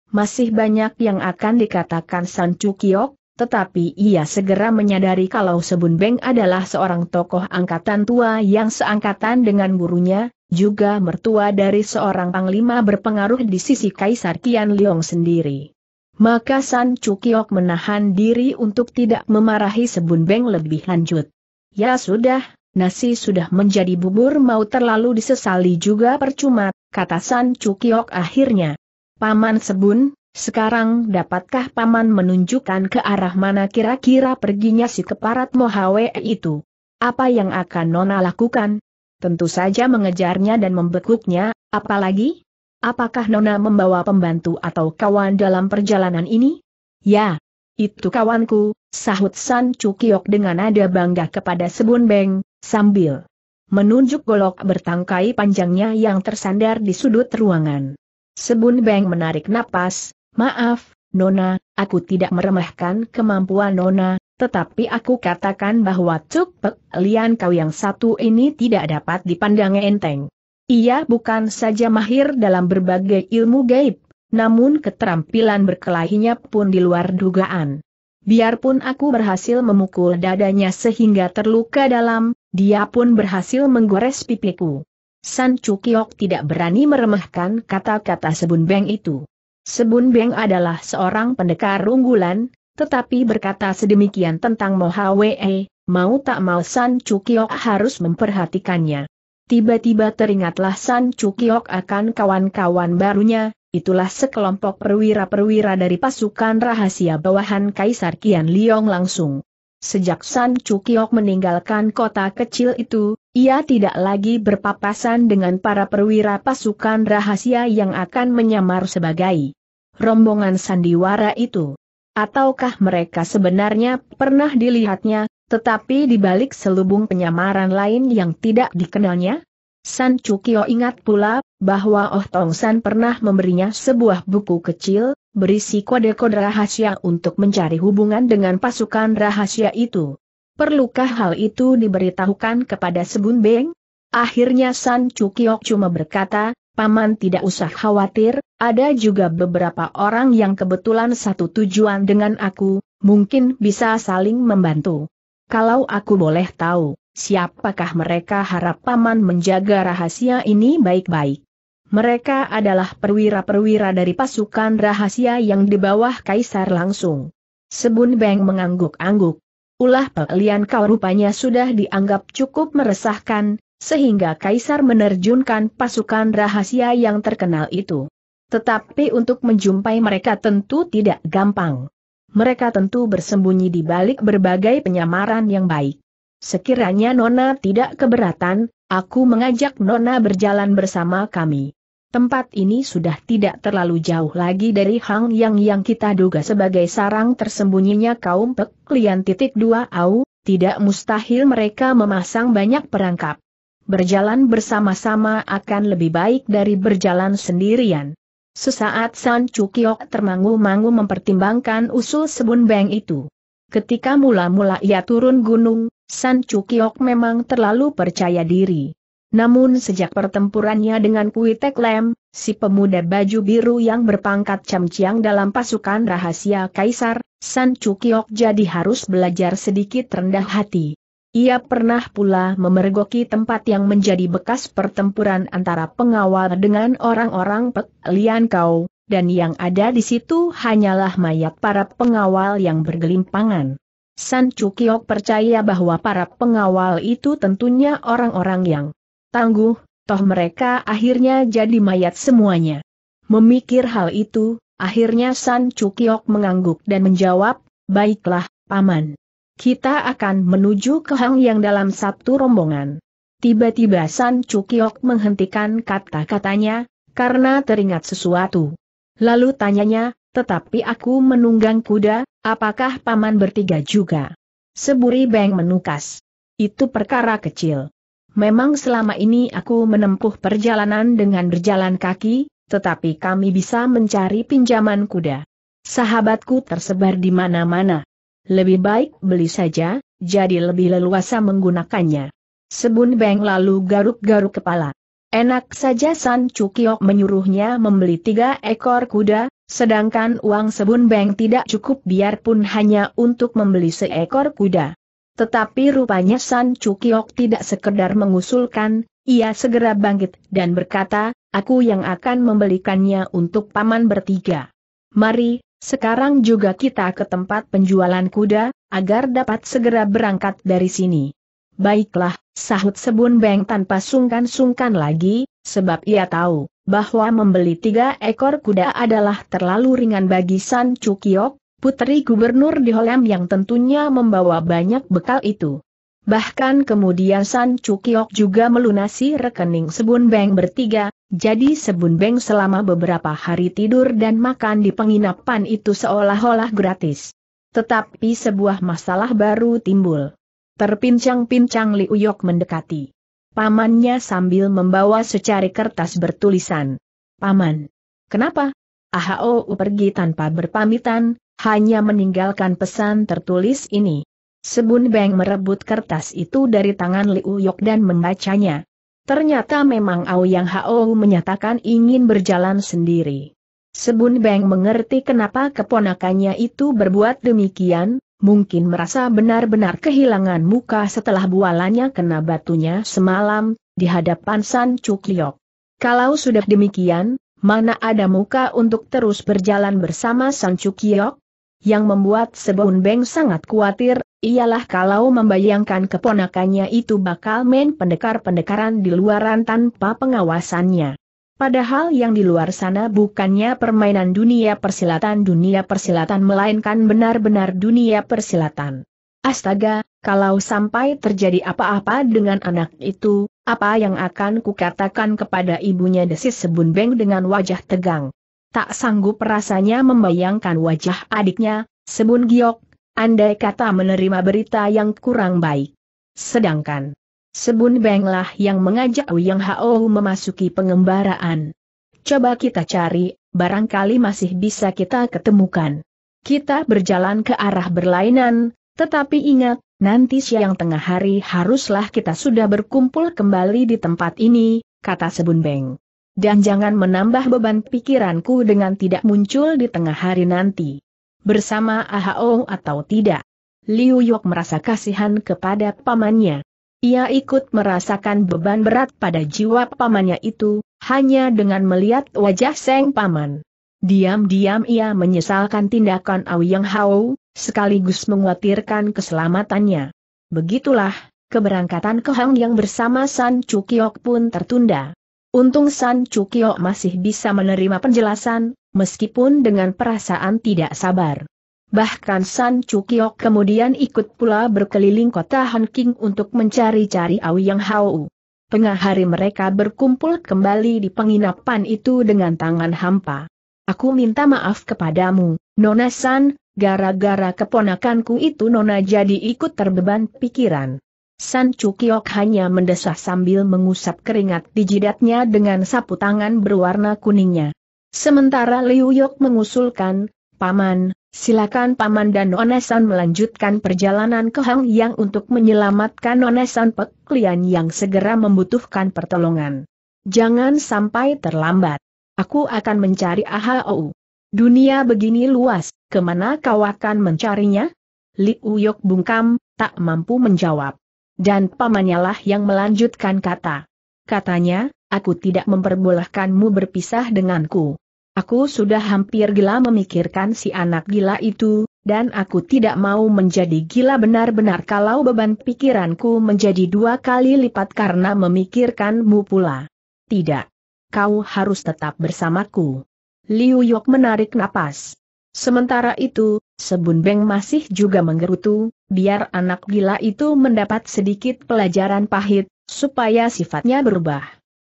Masih banyak yang akan dikatakan San Cukiok, tetapi ia segera menyadari kalau Sebun Beng adalah seorang tokoh angkatan tua yang seangkatan dengan gurunya, juga mertua dari seorang panglima berpengaruh di sisi Kaisar Tian Liong sendiri. Maka San Cukiok menahan diri untuk tidak memarahi Sebun Beng lebih lanjut. Ya sudah, nasi sudah menjadi bubur mau terlalu disesali juga percuma, kata San Cukiok akhirnya. Paman Sebun, sekarang dapatkah Paman menunjukkan ke arah mana kira-kira perginya si keparat Mohawe itu? Apa yang akan Nona lakukan? Tentu saja mengejarnya dan membekuknya, apalagi? Apakah Nona membawa pembantu atau kawan dalam perjalanan ini? Ya, itu kawanku, sahut San Cukiok dengan nada bangga kepada Sebun Beng, sambil menunjuk golok bertangkai panjangnya yang tersandar di sudut ruangan. Sebun Beng menarik napas, Maaf, Nona, aku tidak meremehkan kemampuan Nona, tetapi aku katakan bahwa Cuk Pek Lian kau yang satu ini tidak dapat dipandang enteng. Ia bukan saja mahir dalam berbagai ilmu gaib, namun keterampilan berkelahinya pun di luar dugaan. Biarpun aku berhasil memukul dadanya sehingga terluka dalam, dia pun berhasil menggores pipiku. San Chukyok tidak berani meremehkan kata-kata sebun beng itu. Sebun Beng adalah seorang pendekar unggulan, tetapi berkata sedemikian tentang Mohawee, mau tak mau San Chukiok harus memperhatikannya. Tiba-tiba teringatlah San Chukiok akan kawan-kawan barunya, itulah sekelompok perwira-perwira dari pasukan rahasia bawahan Kaisar Kian Liong langsung. Sejak San Chukiok meninggalkan kota kecil itu, ia tidak lagi berpapasan dengan para perwira pasukan rahasia yang akan menyamar sebagai rombongan sandiwara itu. Ataukah mereka sebenarnya pernah dilihatnya, tetapi dibalik selubung penyamaran lain yang tidak dikenalnya? San Chukio ingat pula, bahwa Oh Tong San pernah memberinya sebuah buku kecil, berisi kode-kode rahasia untuk mencari hubungan dengan pasukan rahasia itu. Perlukah hal itu diberitahukan kepada Sebun Beng? Akhirnya San Cukiok cuma berkata, Paman tidak usah khawatir, ada juga beberapa orang yang kebetulan satu tujuan dengan aku, mungkin bisa saling membantu. Kalau aku boleh tahu, siapakah mereka harap Paman menjaga rahasia ini baik-baik. Mereka adalah perwira-perwira dari pasukan rahasia yang di bawah kaisar langsung. Sebun Beng mengangguk-angguk ulah pelian kau rupanya sudah dianggap cukup meresahkan, sehingga Kaisar menerjunkan pasukan rahasia yang terkenal itu. Tetapi untuk menjumpai mereka tentu tidak gampang. Mereka tentu bersembunyi di balik berbagai penyamaran yang baik. Sekiranya Nona tidak keberatan, aku mengajak Nona berjalan bersama kami. Tempat ini sudah tidak terlalu jauh lagi dari Hang Yang yang kita duga sebagai sarang tersembunyinya kaum peklian titik dua au, tidak mustahil mereka memasang banyak perangkap. Berjalan bersama-sama akan lebih baik dari berjalan sendirian. Sesaat San Cukiok termangu-mangu mempertimbangkan usul Sebun Beng itu. Ketika mula-mula ia turun gunung, San Cukiok memang terlalu percaya diri. Namun sejak pertempurannya dengan Kui Tek Lem, si pemuda baju biru yang berpangkat camciang dalam pasukan rahasia Kaisar, San Cukiok jadi harus belajar sedikit rendah hati. Ia pernah pula memergoki tempat yang menjadi bekas pertempuran antara pengawal dengan orang-orang Pek Lian Kau, dan yang ada di situ hanyalah mayat para pengawal yang bergelimpangan. San Cukiok percaya bahwa para pengawal itu tentunya orang-orang yang tangguh, toh mereka akhirnya jadi mayat semuanya. Memikir hal itu, akhirnya San Cukiok mengangguk dan menjawab, baiklah, Paman. Kita akan menuju ke Hang yang dalam satu rombongan. Tiba-tiba San Cukiok menghentikan kata-katanya, karena teringat sesuatu. Lalu tanyanya, tetapi aku menunggang kuda, apakah Paman bertiga juga? Seburi Beng menukas. Itu perkara kecil. Memang selama ini aku menempuh perjalanan dengan berjalan kaki, tetapi kami bisa mencari pinjaman kuda. Sahabatku tersebar di mana-mana. Lebih baik beli saja, jadi lebih leluasa menggunakannya. Sebun Beng lalu garuk-garuk kepala. Enak saja San Cukiok menyuruhnya membeli tiga ekor kuda, sedangkan uang Sebun Beng tidak cukup biarpun hanya untuk membeli seekor kuda. Tetapi rupanya San Chukiok tidak sekedar mengusulkan, ia segera bangkit dan berkata, aku yang akan membelikannya untuk paman bertiga. Mari, sekarang juga kita ke tempat penjualan kuda, agar dapat segera berangkat dari sini. Baiklah, sahut Sebun Beng tanpa sungkan-sungkan lagi, sebab ia tahu bahwa membeli tiga ekor kuda adalah terlalu ringan bagi San Chukiok, Putri gubernur di Holem yang tentunya membawa banyak bekal itu. Bahkan kemudian San Cukiok juga melunasi rekening Sebun Beng bertiga, jadi Sebun Beng selama beberapa hari tidur dan makan di penginapan itu seolah-olah gratis. Tetapi sebuah masalah baru timbul. Terpincang-pincang Li Yoke mendekati. Pamannya sambil membawa secari kertas bertulisan. Paman. Kenapa? Ahau ah, oh, pergi tanpa berpamitan, hanya meninggalkan pesan tertulis ini. Sebun Beng merebut kertas itu dari tangan Liu Yok dan membacanya. Ternyata memang Yang Hao menyatakan ingin berjalan sendiri. Sebun Beng mengerti kenapa keponakannya itu berbuat demikian, mungkin merasa benar-benar kehilangan muka setelah bualannya kena batunya semalam, di hadapan San Cuk Liok. Kalau sudah demikian, mana ada muka untuk terus berjalan bersama San Cuk Liok? Yang membuat Sebun Beng sangat khawatir, ialah kalau membayangkan keponakannya itu bakal main pendekar-pendekaran di luaran tanpa pengawasannya. Padahal yang di luar sana bukannya permainan dunia persilatan dunia persilatan melainkan benar-benar dunia persilatan. Astaga, kalau sampai terjadi apa-apa dengan anak itu, apa yang akan kukatakan kepada ibunya desis Sebun Beng dengan wajah tegang. Tak sanggup rasanya membayangkan wajah adiknya, Sebun Giok, andai kata menerima berita yang kurang baik. Sedangkan, Sebun Benglah yang mengajak Yang Hao memasuki pengembaraan. Coba kita cari, barangkali masih bisa kita ketemukan. Kita berjalan ke arah berlainan, tetapi ingat, nanti siang tengah hari haruslah kita sudah berkumpul kembali di tempat ini, kata Sebun Beng. Dan jangan menambah beban pikiranku dengan tidak muncul di tengah hari nanti. Bersama Ahao atau tidak. Liu Yok merasa kasihan kepada pamannya. Ia ikut merasakan beban berat pada jiwa pamannya itu, hanya dengan melihat wajah Seng Paman. Diam-diam ia menyesalkan tindakan Aoyang Hao, sekaligus menguatirkan keselamatannya. Begitulah, keberangkatan ke Hang yang bersama San Chukyok pun tertunda. Untung San Chukyo masih bisa menerima penjelasan, meskipun dengan perasaan tidak sabar. Bahkan San Chukyo kemudian ikut pula berkeliling kota Hanking untuk mencari-cari Yang Hao. Tengah hari mereka berkumpul kembali di penginapan itu dengan tangan hampa. Aku minta maaf kepadamu, Nona San, gara-gara keponakanku itu Nona jadi ikut terbeban pikiran. San Chukiok hanya mendesah sambil mengusap keringat di jidatnya dengan sapu tangan berwarna kuningnya. Sementara Liu Yok mengusulkan, Paman, silakan Paman dan Onesan melanjutkan perjalanan ke Hang Yang untuk menyelamatkan Onesan Pek yang segera membutuhkan pertolongan. Jangan sampai terlambat. Aku akan mencari Ahau. Dunia begini luas, kemana kau akan mencarinya? Liu Yok bungkam, tak mampu menjawab. Dan pamannya lah yang melanjutkan kata. Katanya, aku tidak memperbolehkanmu berpisah denganku. Aku sudah hampir gila memikirkan si anak gila itu, dan aku tidak mau menjadi gila benar-benar kalau beban pikiranku menjadi dua kali lipat karena memikirkanmu pula. Tidak. Kau harus tetap bersamaku. Liu Yok menarik napas. Sementara itu, Sebun Beng masih juga menggerutu, biar anak gila itu mendapat sedikit pelajaran pahit, supaya sifatnya berubah.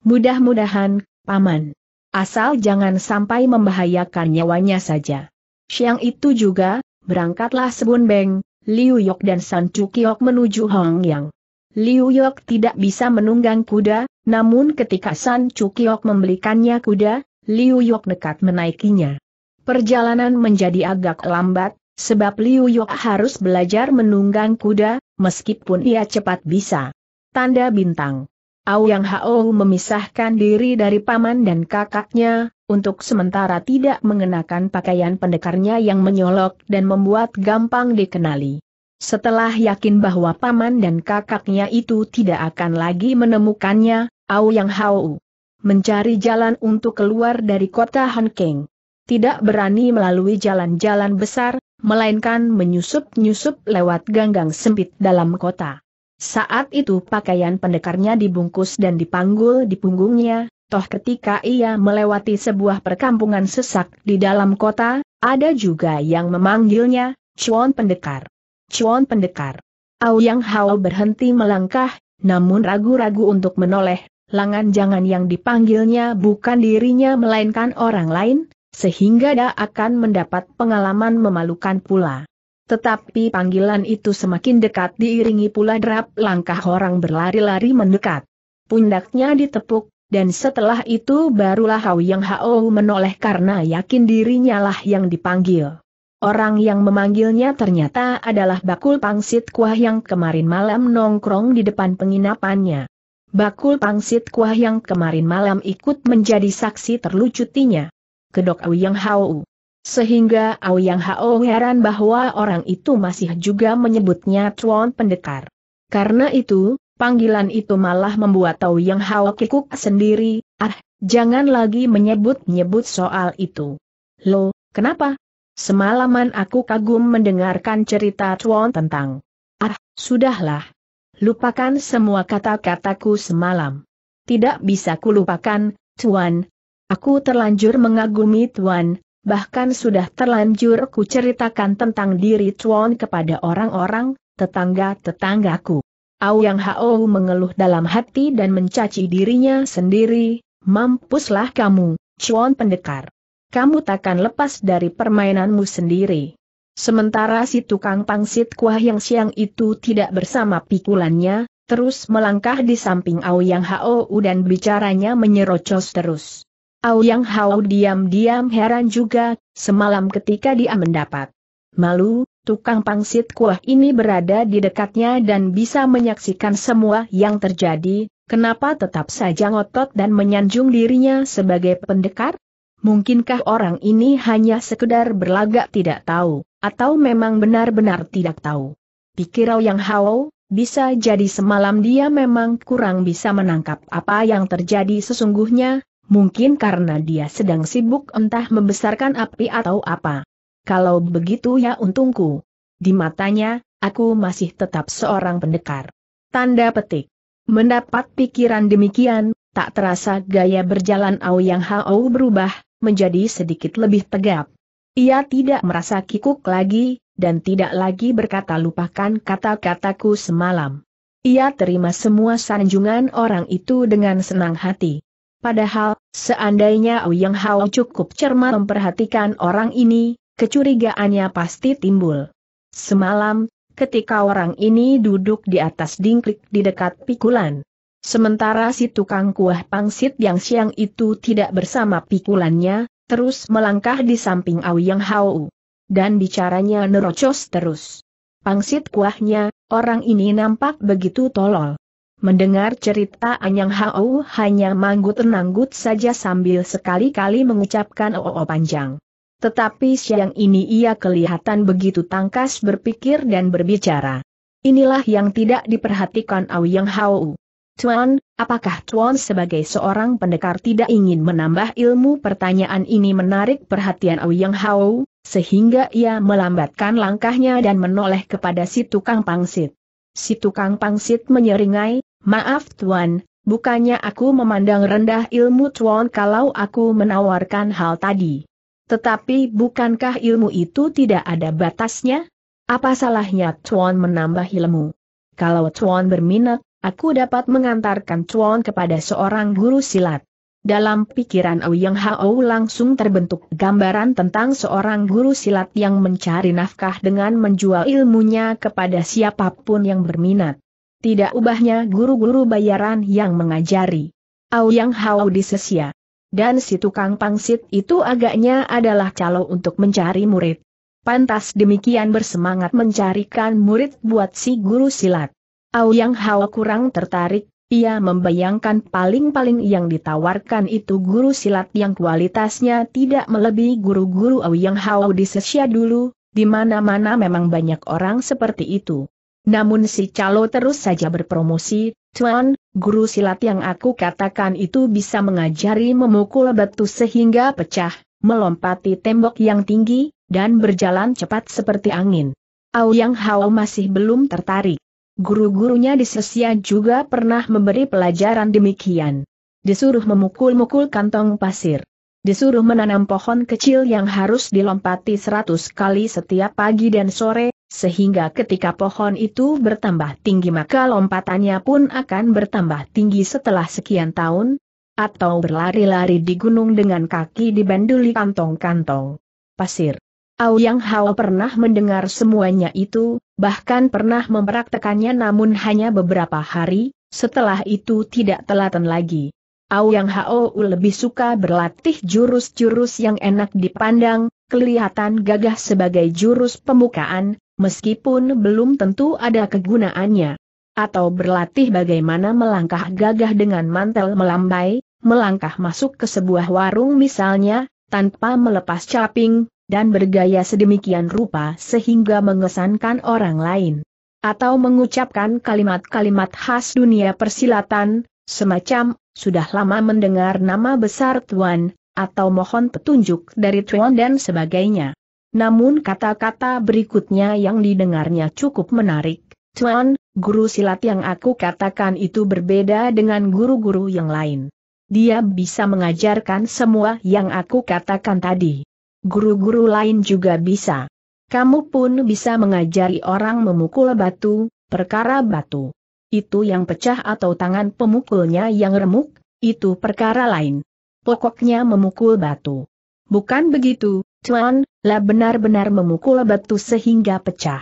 Mudah-mudahan, Paman. Asal jangan sampai membahayakan nyawanya saja. Siang itu juga, berangkatlah Sebun Beng, Liu Yok dan San Cukiok menuju Hong Yang. Liu Yok tidak bisa menunggang kuda, namun ketika San Cukiok membelikannya kuda, Liu Yok nekat menaikinya. Perjalanan menjadi agak lambat, sebab Liu Yok harus belajar menunggang kuda, meskipun ia cepat bisa. Tanda bintang. Yang Hao memisahkan diri dari paman dan kakaknya, untuk sementara tidak mengenakan pakaian pendekarnya yang menyolok dan membuat gampang dikenali. Setelah yakin bahwa paman dan kakaknya itu tidak akan lagi menemukannya, Yang Hao mencari jalan untuk keluar dari kota Hankeng tidak berani melalui jalan-jalan besar, melainkan menyusup-nyusup lewat ganggang sempit dalam kota. Saat itu pakaian pendekarnya dibungkus dan dipanggul di punggungnya, toh ketika ia melewati sebuah perkampungan sesak di dalam kota, ada juga yang memanggilnya, Chuan Pendekar. Chuan Pendekar. Auyang Hao berhenti melangkah, namun ragu-ragu untuk menoleh, langan jangan yang dipanggilnya bukan dirinya melainkan orang lain, sehingga dia akan mendapat pengalaman memalukan pula. Tetapi panggilan itu semakin dekat diiringi pula derap langkah orang berlari-lari mendekat. Pundaknya ditepuk, dan setelah itu barulah hau Yang Hao menoleh karena yakin dirinya lah yang dipanggil. Orang yang memanggilnya ternyata adalah bakul pangsit kuah yang kemarin malam nongkrong di depan penginapannya. Bakul pangsit kuah yang kemarin malam ikut menjadi saksi terlucutinya kedok Auyang Hao. Sehingga Auyang Hao heran bahwa orang itu masih juga menyebutnya Tuan Pendekar. Karena itu, panggilan itu malah membuat Auyang Hao kikuk sendiri, ah, jangan lagi menyebut-nyebut soal itu. Lo, kenapa? Semalaman aku kagum mendengarkan cerita Tuan tentang. Ah, sudahlah. Lupakan semua kata-kataku semalam. Tidak bisa kulupakan, Tuan, Aku terlanjur mengagumi Tuan, bahkan sudah terlanjur ku ceritakan tentang diri Tuan kepada orang-orang, tetangga-tetanggaku. Au Yang Hao mengeluh dalam hati dan mencaci dirinya sendiri, mampuslah kamu, Chuan pendekar. Kamu takkan lepas dari permainanmu sendiri. Sementara si tukang pangsit kuah yang siang itu tidak bersama pikulannya, terus melangkah di samping Au Yang Hao dan bicaranya menyerocos terus yang Hao diam-diam heran juga, semalam ketika dia mendapat malu, tukang pangsit kuah ini berada di dekatnya dan bisa menyaksikan semua yang terjadi, kenapa tetap saja ngotot dan menyanjung dirinya sebagai pendekar? Mungkinkah orang ini hanya sekedar berlagak tidak tahu, atau memang benar-benar tidak tahu? Pikir Yang Hao, bisa jadi semalam dia memang kurang bisa menangkap apa yang terjadi sesungguhnya, mungkin karena dia sedang sibuk entah membesarkan api atau apa. Kalau begitu ya untungku. Di matanya, aku masih tetap seorang pendekar. Tanda petik. Mendapat pikiran demikian, tak terasa gaya berjalan Au Yang Hao berubah, menjadi sedikit lebih tegap. Ia tidak merasa kikuk lagi, dan tidak lagi berkata lupakan kata-kataku semalam. Ia terima semua sanjungan orang itu dengan senang hati. Padahal, seandainya Yang Hao cukup cermat memperhatikan orang ini, kecurigaannya pasti timbul. Semalam, ketika orang ini duduk di atas dingklik di dekat pikulan. Sementara si tukang kuah pangsit yang siang itu tidak bersama pikulannya, terus melangkah di samping Auyang Hao. Dan bicaranya nerocos terus. Pangsit kuahnya, orang ini nampak begitu tolol. Mendengar cerita Anyang Hao hanya manggut-nanggut saja sambil sekali-kali mengucapkan oo panjang. Tetapi siang ini ia kelihatan begitu tangkas berpikir dan berbicara. Inilah yang tidak diperhatikan Auyang Hao. Tuan, apakah Tuan sebagai seorang pendekar tidak ingin menambah ilmu? Pertanyaan ini menarik perhatian Auyang Hao, sehingga ia melambatkan langkahnya dan menoleh kepada si tukang pangsit. Si tukang pangsit menyeringai, Maaf Tuan, bukannya aku memandang rendah ilmu Tuan kalau aku menawarkan hal tadi. Tetapi bukankah ilmu itu tidak ada batasnya? Apa salahnya Tuan menambah ilmu? Kalau Tuan berminat, aku dapat mengantarkan Tuan kepada seorang guru silat. Dalam pikiran Ouyang Hao langsung terbentuk gambaran tentang seorang guru silat yang mencari nafkah dengan menjual ilmunya kepada siapapun yang berminat tidak ubahnya guru-guru bayaran yang mengajari. Au Hao di sesia. Dan si tukang pangsit itu agaknya adalah calo untuk mencari murid. Pantas demikian bersemangat mencarikan murid buat si guru silat. Au yang Hao kurang tertarik, ia membayangkan paling-paling yang ditawarkan itu guru silat yang kualitasnya tidak melebihi guru-guru au Hao di sesia dulu, di mana-mana memang banyak orang seperti itu. Namun si calo terus saja berpromosi, Tuan, guru silat yang aku katakan itu bisa mengajari memukul batu sehingga pecah, melompati tembok yang tinggi, dan berjalan cepat seperti angin. Yang Hao masih belum tertarik. Guru-gurunya di Sesia juga pernah memberi pelajaran demikian. Disuruh memukul-mukul kantong pasir. Disuruh menanam pohon kecil yang harus dilompati seratus kali setiap pagi dan sore, sehingga ketika pohon itu bertambah tinggi maka lompatannya pun akan bertambah tinggi setelah sekian tahun, atau berlari-lari di gunung dengan kaki dibanduli kantong-kantong pasir. Yang Hao pernah mendengar semuanya itu, bahkan pernah mempraktekannya namun hanya beberapa hari, setelah itu tidak telaten lagi. Yang Hao lebih suka berlatih jurus-jurus yang enak dipandang, kelihatan gagah sebagai jurus pemukaan meskipun belum tentu ada kegunaannya. Atau berlatih bagaimana melangkah gagah dengan mantel melambai, melangkah masuk ke sebuah warung misalnya, tanpa melepas caping, dan bergaya sedemikian rupa sehingga mengesankan orang lain. Atau mengucapkan kalimat-kalimat khas dunia persilatan, semacam, sudah lama mendengar nama besar Tuan, atau mohon petunjuk dari Tuan dan sebagainya. Namun kata-kata berikutnya yang didengarnya cukup menarik. Tuan, guru silat yang aku katakan itu berbeda dengan guru-guru yang lain. Dia bisa mengajarkan semua yang aku katakan tadi. Guru-guru lain juga bisa. Kamu pun bisa mengajari orang memukul batu, perkara batu. Itu yang pecah atau tangan pemukulnya yang remuk, itu perkara lain. Pokoknya memukul batu. Bukan begitu, Tuan, lah benar-benar memukul batu sehingga pecah.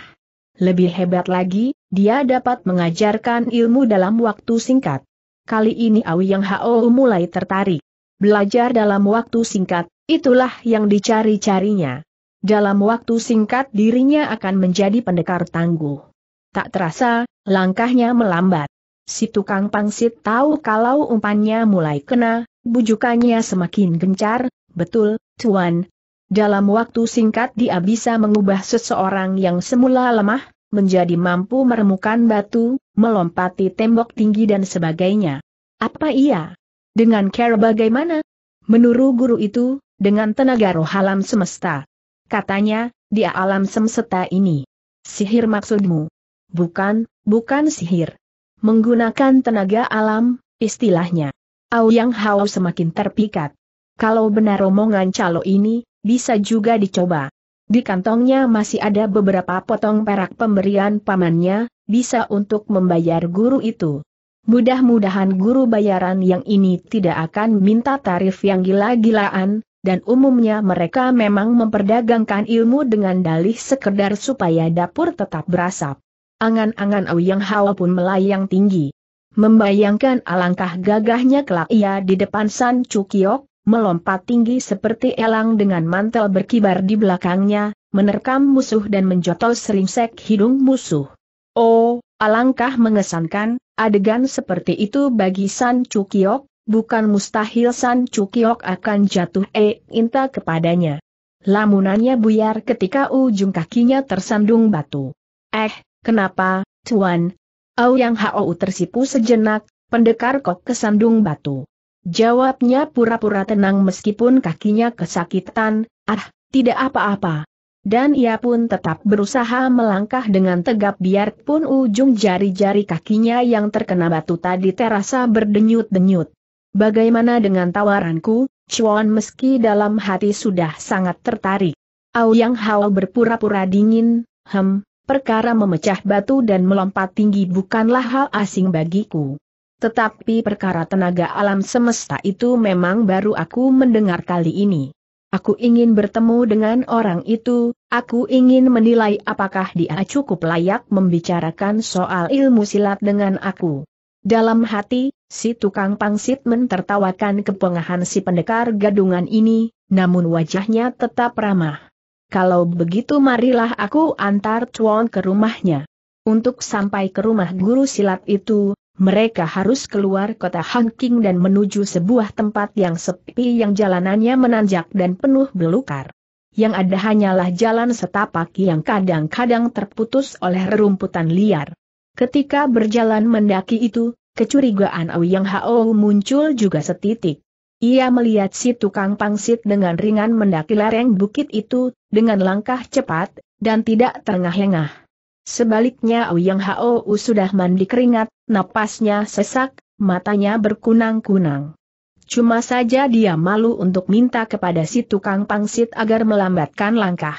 Lebih hebat lagi, dia dapat mengajarkan ilmu dalam waktu singkat. Kali ini Awi Yang Hao mulai tertarik. Belajar dalam waktu singkat, itulah yang dicari-carinya. Dalam waktu singkat dirinya akan menjadi pendekar tangguh. Tak terasa, langkahnya melambat. Si tukang pangsit tahu kalau umpannya mulai kena, bujukannya semakin gencar, betul, Tuan, dalam waktu singkat dia bisa mengubah seseorang yang semula lemah, menjadi mampu meremukan batu, melompati tembok tinggi dan sebagainya. Apa iya? Dengan cara bagaimana? Menurut guru itu, dengan tenaga roh alam semesta. Katanya, dia alam semesta ini. Sihir maksudmu? Bukan, bukan sihir. Menggunakan tenaga alam, istilahnya. Au Yang Hao semakin terpikat. Kalau benar omongan calo ini, bisa juga dicoba. Di kantongnya masih ada beberapa potong perak pemberian pamannya, bisa untuk membayar guru itu. Mudah-mudahan guru bayaran yang ini tidak akan minta tarif yang gila-gilaan, dan umumnya mereka memang memperdagangkan ilmu dengan dalih sekedar supaya dapur tetap berasap. Angan-angan Auyang Hawa pun melayang tinggi. Membayangkan alangkah gagahnya kelak ia di depan San Chukyok, melompat tinggi seperti elang dengan mantel berkibar di belakangnya, menerkam musuh dan menjotol seringsek hidung musuh. Oh, alangkah mengesankan, adegan seperti itu bagi San Cukiok, bukan mustahil San Cukiok akan jatuh e inta kepadanya. Lamunannya buyar ketika ujung kakinya tersandung batu. Eh, kenapa, Tuan? Au Yang Hao tersipu sejenak, pendekar kok kesandung batu. Jawabnya pura-pura tenang meskipun kakinya kesakitan, ah, tidak apa-apa. Dan ia pun tetap berusaha melangkah dengan tegap biarpun ujung jari-jari kakinya yang terkena batu tadi terasa berdenyut-denyut. Bagaimana dengan tawaranku, Chuan meski dalam hati sudah sangat tertarik. yang Hao berpura-pura dingin, hem, perkara memecah batu dan melompat tinggi bukanlah hal asing bagiku. Tetapi perkara tenaga alam semesta itu memang baru aku mendengar kali ini. Aku ingin bertemu dengan orang itu, aku ingin menilai apakah dia cukup layak membicarakan soal ilmu silat dengan aku. Dalam hati, si tukang pangsit mentertawakan kepengahan si pendekar gadungan ini, namun wajahnya tetap ramah. Kalau begitu marilah aku antar Chuan ke rumahnya. Untuk sampai ke rumah guru silat itu, mereka harus keluar kota Hangking dan menuju sebuah tempat yang sepi yang jalanannya menanjak dan penuh belukar. Yang ada hanyalah jalan setapak yang kadang-kadang terputus oleh rerumputan liar. Ketika berjalan mendaki itu, kecurigaan Auyang Hao muncul juga setitik. Ia melihat si tukang pangsit dengan ringan mendaki lereng bukit itu, dengan langkah cepat, dan tidak terengah-engah. Sebaliknya Ouyang Hou sudah mandi keringat, napasnya sesak, matanya berkunang-kunang. Cuma saja dia malu untuk minta kepada si tukang pangsit agar melambatkan langkah.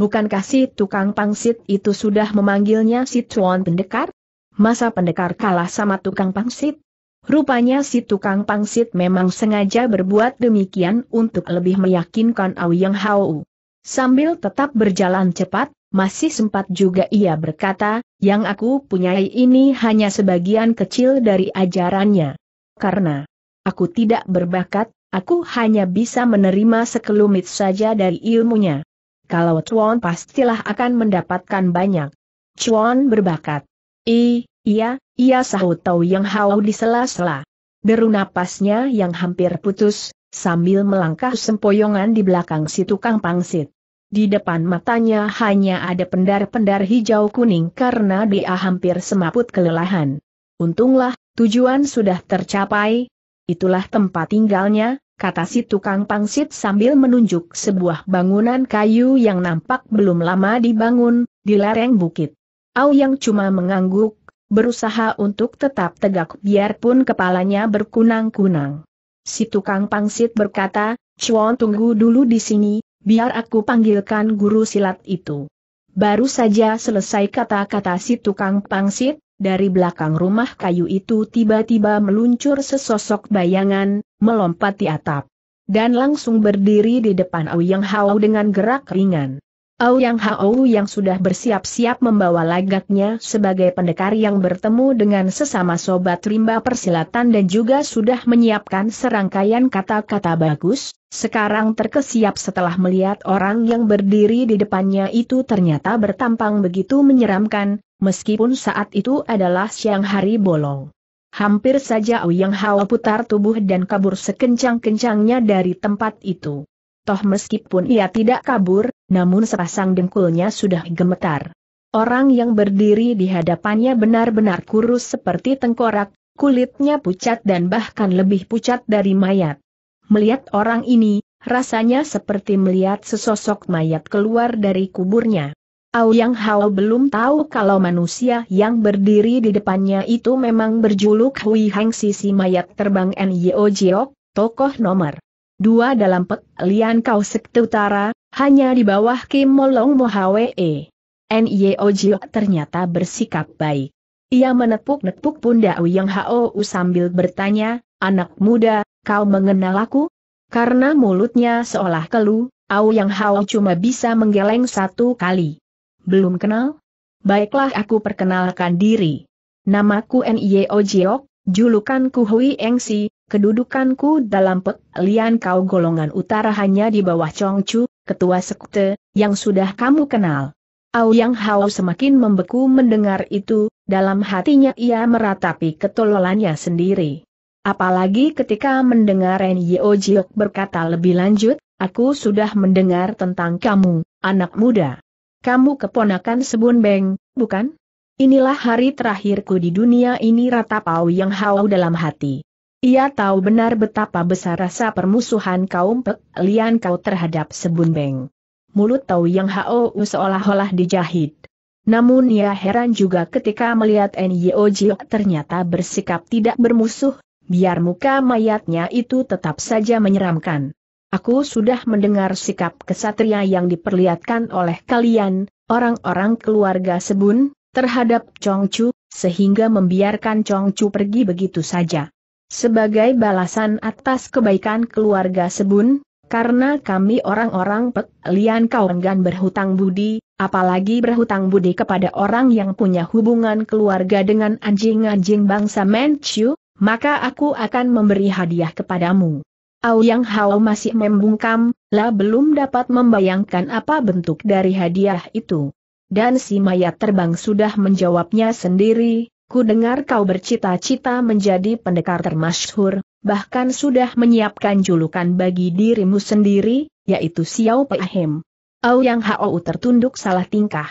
Bukankah si tukang pangsit itu sudah memanggilnya si tuan pendekar? Masa pendekar kalah sama tukang pangsit? Rupanya si tukang pangsit memang sengaja berbuat demikian untuk lebih meyakinkan Auyang Hao. Sambil tetap berjalan cepat, masih sempat juga ia berkata, yang aku punyai ini hanya sebagian kecil dari ajarannya. Karena aku tidak berbakat, aku hanya bisa menerima sekelumit saja dari ilmunya. Kalau Chuan pastilah akan mendapatkan banyak. Chuan berbakat. I, iya, iya sahut tahu Yang Hao di sela-sela. Deru napasnya yang hampir putus, sambil melangkah sempoyongan di belakang si tukang pangsit. Di depan matanya hanya ada pendar-pendar hijau kuning karena dia hampir semaput kelelahan. Untunglah, tujuan sudah tercapai. Itulah tempat tinggalnya, kata si tukang pangsit sambil menunjuk sebuah bangunan kayu yang nampak belum lama dibangun, di lereng bukit. Au yang cuma mengangguk, berusaha untuk tetap tegak biarpun kepalanya berkunang-kunang. Si tukang pangsit berkata, Chuan tunggu dulu di sini, biar aku panggilkan guru silat itu. Baru saja selesai kata-kata si tukang pangsit, dari belakang rumah kayu itu tiba-tiba meluncur sesosok bayangan, melompat di atap. Dan langsung berdiri di depan yang Hao dengan gerak ringan. yang Hao yang sudah bersiap-siap membawa lagaknya sebagai pendekar yang bertemu dengan sesama sobat rimba persilatan dan juga sudah menyiapkan serangkaian kata-kata bagus, sekarang terkesiap setelah melihat orang yang berdiri di depannya itu ternyata bertampang begitu menyeramkan, meskipun saat itu adalah siang hari bolong. Hampir saja Uyang Hao putar tubuh dan kabur sekencang-kencangnya dari tempat itu. Toh meskipun ia tidak kabur, namun sepasang dengkulnya sudah gemetar. Orang yang berdiri di hadapannya benar-benar kurus seperti tengkorak, kulitnya pucat dan bahkan lebih pucat dari mayat. Melihat orang ini, rasanya seperti melihat sesosok mayat keluar dari kuburnya. Ao Yang Hao belum tahu kalau manusia yang berdiri di depannya itu memang berjuluk Hui Hang Sisi Mayat Terbang Nyo Jiok, tokoh nomor dua dalam Pek Lian Kau Sekte Utara, hanya di bawah Kim Molong Mohawee. Nyo Jiok ternyata bersikap baik. Ia menepuk-nepuk pundak Yang Hao sambil bertanya, anak muda, Kau mengenal aku? Karena mulutnya seolah kelu, Au Yang Hao cuma bisa menggeleng satu kali. Belum kenal? Baiklah aku perkenalkan diri. Namaku Nio Jiok, julukanku Hui Engsi, kedudukanku dalam Pek Lian Kau golongan utara hanya di bawah Chong Chu, ketua sekte, yang sudah kamu kenal. Au Yang Hao semakin membeku mendengar itu, dalam hatinya ia meratapi ketololannya sendiri. Apalagi ketika mendengar Ren Yeo Jiok berkata lebih lanjut, aku sudah mendengar tentang kamu, anak muda. Kamu keponakan Sebun Beng, bukan? Inilah hari terakhirku di dunia ini rata Pau yang hau dalam hati. Ia tahu benar betapa besar rasa permusuhan kaum Pek Lian kau terhadap Sebun Beng. Mulut tahu yang hau seolah-olah dijahit. Namun ia heran juga ketika melihat N.Y.O. Jiok ternyata bersikap tidak bermusuh biar muka mayatnya itu tetap saja menyeramkan. Aku sudah mendengar sikap kesatria yang diperlihatkan oleh kalian, orang-orang keluarga Sebun, terhadap Chongchu, sehingga membiarkan Chongchu pergi begitu saja. Sebagai balasan atas kebaikan keluarga Sebun, karena kami orang-orang Pek Lian kau enggan berhutang budi, apalagi berhutang budi kepada orang yang punya hubungan keluarga dengan anjing-anjing bangsa Manchu, maka aku akan memberi hadiah kepadamu. Au Yang Hao masih membungkam, La belum dapat membayangkan apa bentuk dari hadiah itu. Dan si mayat terbang sudah menjawabnya sendiri, ku dengar kau bercita-cita menjadi pendekar termasyhur, bahkan sudah menyiapkan julukan bagi dirimu sendiri, yaitu Xiao Pahem. Au Yang Hao tertunduk salah tingkah.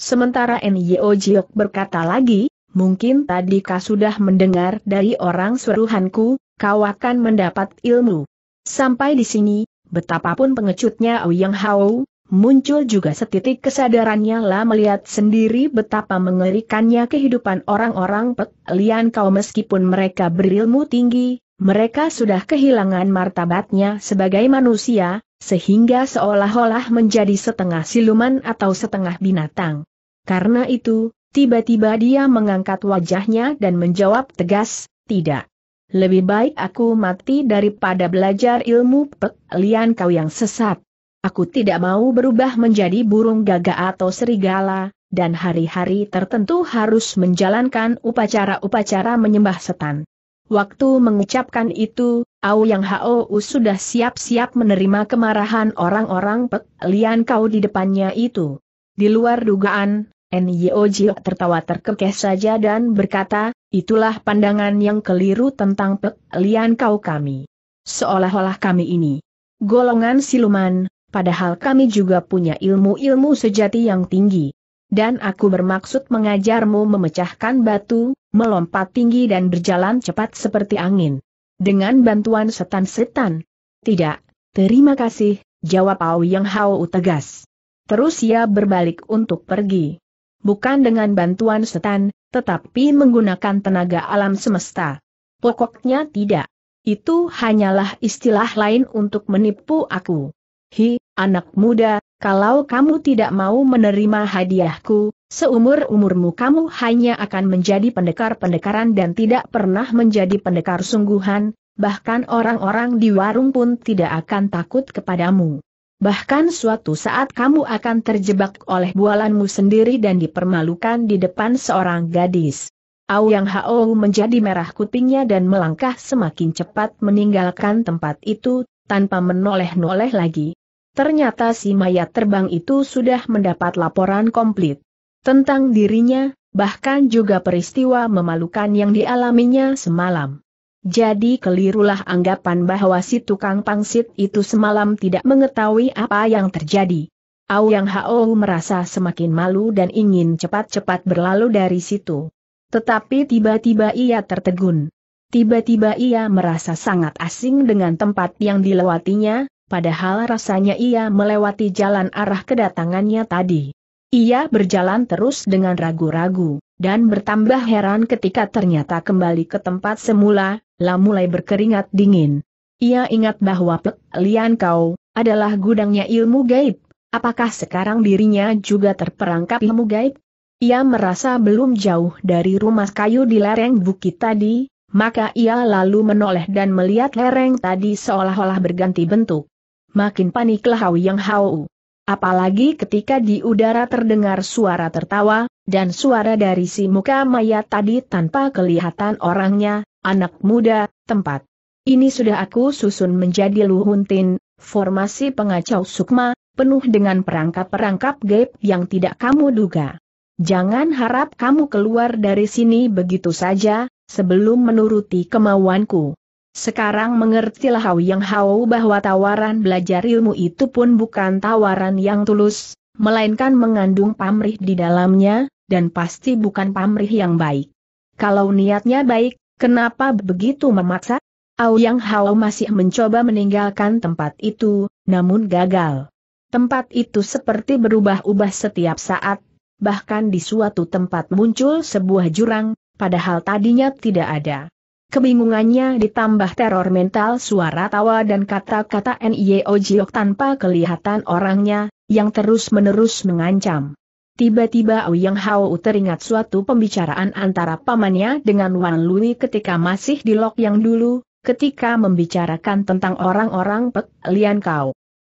Sementara Nyo Jiok berkata lagi, mungkin tadi kau sudah mendengar dari orang suruhanku, kau akan mendapat ilmu. Sampai di sini, betapapun pengecutnya Ouyang Hao, muncul juga setitik kesadarannya lah melihat sendiri betapa mengerikannya kehidupan orang-orang Pek Lian Kau meskipun mereka berilmu tinggi, mereka sudah kehilangan martabatnya sebagai manusia, sehingga seolah-olah menjadi setengah siluman atau setengah binatang. Karena itu, Tiba-tiba dia mengangkat wajahnya dan menjawab tegas, tidak. Lebih baik aku mati daripada belajar ilmu pelian kau yang sesat. Aku tidak mau berubah menjadi burung gagak atau serigala, dan hari-hari tertentu harus menjalankan upacara-upacara menyembah setan. Waktu mengucapkan itu, Au Yang Hao sudah siap-siap menerima kemarahan orang-orang pelian kau di depannya itu. Di luar dugaan, Nio Jio tertawa terkekeh saja dan berkata, itulah pandangan yang keliru tentang peklian kau kami. Seolah-olah kami ini golongan siluman, padahal kami juga punya ilmu-ilmu sejati yang tinggi. Dan aku bermaksud mengajarmu memecahkan batu, melompat tinggi dan berjalan cepat seperti angin. Dengan bantuan setan-setan. Tidak, terima kasih, jawab Awi Yang Hao tegas. Terus ia berbalik untuk pergi bukan dengan bantuan setan, tetapi menggunakan tenaga alam semesta. Pokoknya tidak. Itu hanyalah istilah lain untuk menipu aku. Hi, anak muda, kalau kamu tidak mau menerima hadiahku, seumur-umurmu kamu hanya akan menjadi pendekar-pendekaran dan tidak pernah menjadi pendekar sungguhan, bahkan orang-orang di warung pun tidak akan takut kepadamu. Bahkan suatu saat kamu akan terjebak oleh bualanmu sendiri dan dipermalukan di depan seorang gadis. Yang Hao menjadi merah kupingnya dan melangkah semakin cepat meninggalkan tempat itu, tanpa menoleh-noleh lagi. Ternyata si mayat terbang itu sudah mendapat laporan komplit tentang dirinya, bahkan juga peristiwa memalukan yang dialaminya semalam. Jadi kelirulah anggapan bahwa si tukang pangsit itu semalam tidak mengetahui apa yang terjadi. Yang Hao merasa semakin malu dan ingin cepat-cepat berlalu dari situ. Tetapi tiba-tiba ia tertegun. Tiba-tiba ia merasa sangat asing dengan tempat yang dilewatinya, padahal rasanya ia melewati jalan arah kedatangannya tadi. Ia berjalan terus dengan ragu-ragu, dan bertambah heran ketika ternyata kembali ke tempat semula, lah mulai berkeringat dingin. Ia ingat bahwa Pek Lian Kau adalah gudangnya ilmu gaib. Apakah sekarang dirinya juga terperangkap ilmu gaib? Ia merasa belum jauh dari rumah kayu di lereng bukit tadi, maka ia lalu menoleh dan melihat lereng tadi seolah-olah berganti bentuk. Makin paniklah hau Yang hau. Apalagi ketika di udara terdengar suara tertawa, dan suara dari si muka mayat tadi tanpa kelihatan orangnya, anak muda, tempat. Ini sudah aku susun menjadi luhuntin, formasi pengacau sukma, penuh dengan perangkap-perangkap gaib yang tidak kamu duga. Jangan harap kamu keluar dari sini begitu saja, sebelum menuruti kemauanku. Sekarang mengertilah Hao Yang Hao bahwa tawaran belajar ilmu itu pun bukan tawaran yang tulus, melainkan mengandung pamrih di dalamnya, dan pasti bukan pamrih yang baik. Kalau niatnya baik, kenapa begitu memaksa? yang Hao masih mencoba meninggalkan tempat itu, namun gagal. Tempat itu seperti berubah-ubah setiap saat, bahkan di suatu tempat muncul sebuah jurang, padahal tadinya tidak ada. Kebingungannya ditambah teror mental suara tawa dan kata-kata N.I.O. Jiok tanpa kelihatan orangnya, yang terus-menerus mengancam. Tiba-tiba Ouyang Hao teringat suatu pembicaraan antara pamannya dengan Wan Lui ketika masih di lok yang dulu, ketika membicarakan tentang orang-orang Pek Lian Kau.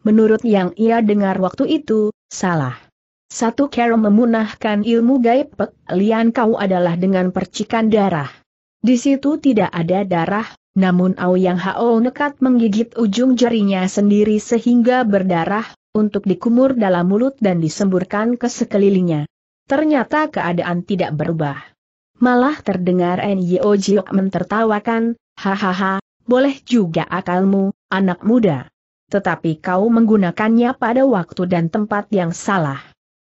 Menurut yang ia dengar waktu itu, salah. Satu cara memunahkan ilmu gaib Pek Lian Kau adalah dengan percikan darah. Di situ tidak ada darah, namun Yang Hao nekat menggigit ujung jarinya sendiri sehingga berdarah, untuk dikumur dalam mulut dan disemburkan ke sekelilingnya. Ternyata keadaan tidak berubah. Malah terdengar Nyo Jiok mentertawakan, hahaha, boleh juga akalmu, anak muda. Tetapi kau menggunakannya pada waktu dan tempat yang salah.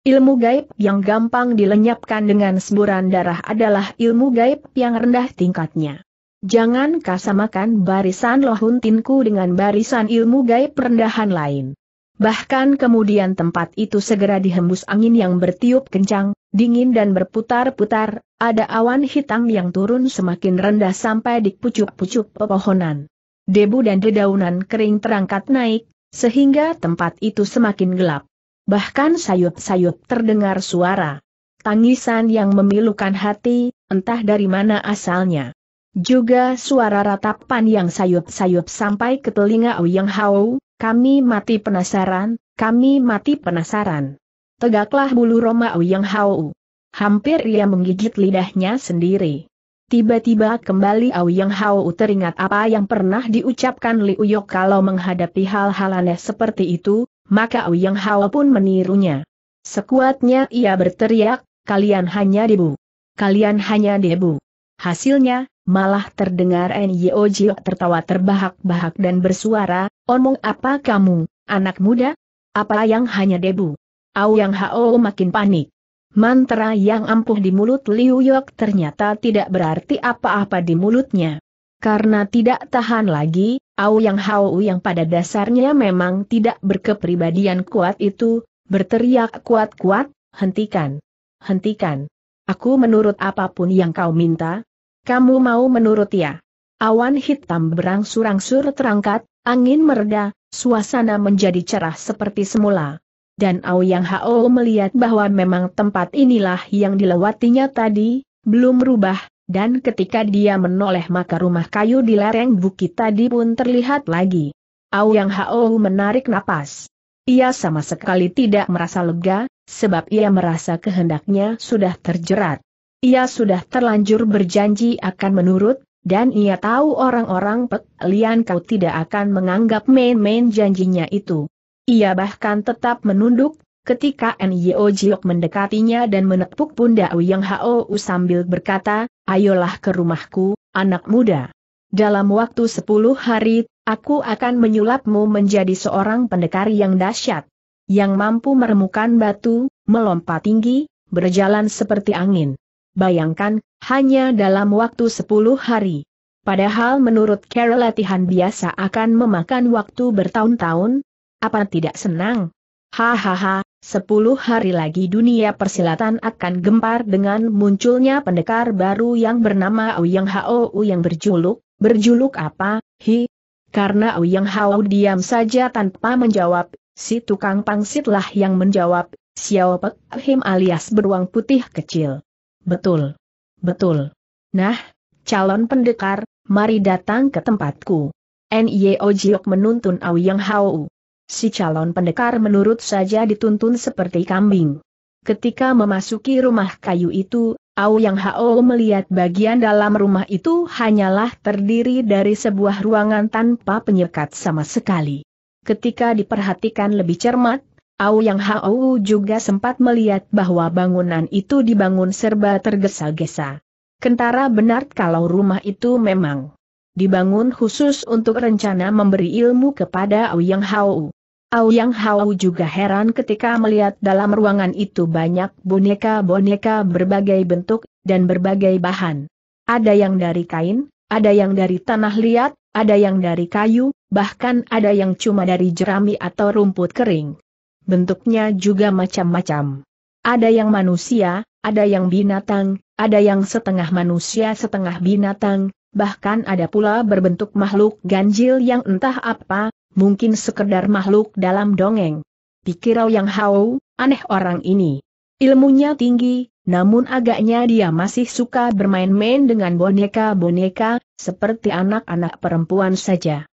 Ilmu gaib yang gampang dilenyapkan dengan semburan darah adalah ilmu gaib yang rendah tingkatnya. Jangan kasamakan barisan lohun dengan barisan ilmu gaib perendahan lain. Bahkan kemudian tempat itu segera dihembus angin yang bertiup kencang, dingin dan berputar-putar, ada awan hitam yang turun semakin rendah sampai di pucuk-pucuk pepohonan. Debu dan dedaunan kering terangkat naik, sehingga tempat itu semakin gelap. Bahkan sayup-sayup terdengar suara. Tangisan yang memilukan hati, entah dari mana asalnya. Juga suara ratapan yang sayup-sayup sampai ke telinga Ouyang Hao, kami mati penasaran, kami mati penasaran. Tegaklah bulu Roma Ouyang Hao. Hampir ia menggigit lidahnya sendiri. Tiba-tiba kembali Yang Hao teringat apa yang pernah diucapkan Li Yok kalau menghadapi hal-hal aneh seperti itu, maka yang Hao pun menirunya. Sekuatnya ia berteriak, kalian hanya debu. Kalian hanya debu. Hasilnya, malah terdengar Nyo tertawa terbahak-bahak dan bersuara, omong apa kamu, anak muda? Apa yang hanya debu? yang Hao makin panik. Mantra yang ampuh di mulut Liu Yok ternyata tidak berarti apa-apa di mulutnya. Karena tidak tahan lagi, Au yang Hao yang pada dasarnya memang tidak berkepribadian kuat itu, berteriak kuat-kuat, hentikan. Hentikan. Aku menurut apapun yang kau minta. Kamu mau menurut ya. Awan hitam berangsur-angsur terangkat, angin mereda, suasana menjadi cerah seperti semula. Dan Au yang Hao melihat bahwa memang tempat inilah yang dilewatinya tadi, belum berubah, dan ketika dia menoleh maka rumah kayu di lereng bukit tadi pun terlihat lagi. Yang Hao menarik napas. Ia sama sekali tidak merasa lega, sebab ia merasa kehendaknya sudah terjerat. Ia sudah terlanjur berjanji akan menurut, dan ia tahu orang-orang Pek Lian Kau tidak akan menganggap main-main janjinya itu. Ia bahkan tetap menunduk Ketika Nyo oh Jiok mendekatinya dan menepuk pundak Wiyang Hao oh sambil berkata, ayolah ke rumahku, anak muda. Dalam waktu sepuluh hari, aku akan menyulapmu menjadi seorang pendekar yang dahsyat. Yang mampu meremukan batu, melompat tinggi, berjalan seperti angin. Bayangkan, hanya dalam waktu sepuluh hari. Padahal menurut Carol latihan biasa akan memakan waktu bertahun-tahun. Apa tidak senang? Hahaha, Sepuluh hari lagi dunia persilatan akan gempar dengan munculnya pendekar baru yang bernama Ouyang Hao yang berjuluk, berjuluk apa, hi? Karena Ouyang Hao diam saja tanpa menjawab, si tukang pangsitlah yang menjawab, Xiao Pek Him alias beruang putih kecil. Betul. Betul. Nah, calon pendekar, mari datang ke tempatku. N.Y.O. Jiok menuntun Ouyang Hao. Si calon pendekar menurut saja dituntun seperti kambing. Ketika memasuki rumah kayu itu, Au Yang Hao melihat bagian dalam rumah itu hanyalah terdiri dari sebuah ruangan tanpa penyekat sama sekali. Ketika diperhatikan lebih cermat, Au Yang Hao juga sempat melihat bahwa bangunan itu dibangun serba tergesa-gesa. Kentara benar kalau rumah itu memang dibangun khusus untuk rencana memberi ilmu kepada Aoyang Hao. Aoyang Hao juga heran ketika melihat dalam ruangan itu banyak boneka-boneka berbagai bentuk dan berbagai bahan. Ada yang dari kain, ada yang dari tanah liat, ada yang dari kayu, bahkan ada yang cuma dari jerami atau rumput kering. Bentuknya juga macam-macam. Ada yang manusia, ada yang binatang, ada yang setengah manusia setengah binatang, bahkan ada pula berbentuk makhluk ganjil yang entah apa, mungkin sekedar makhluk dalam dongeng. Pikir yang hau, aneh orang ini. Ilmunya tinggi, namun agaknya dia masih suka bermain-main dengan boneka-boneka, seperti anak-anak perempuan saja.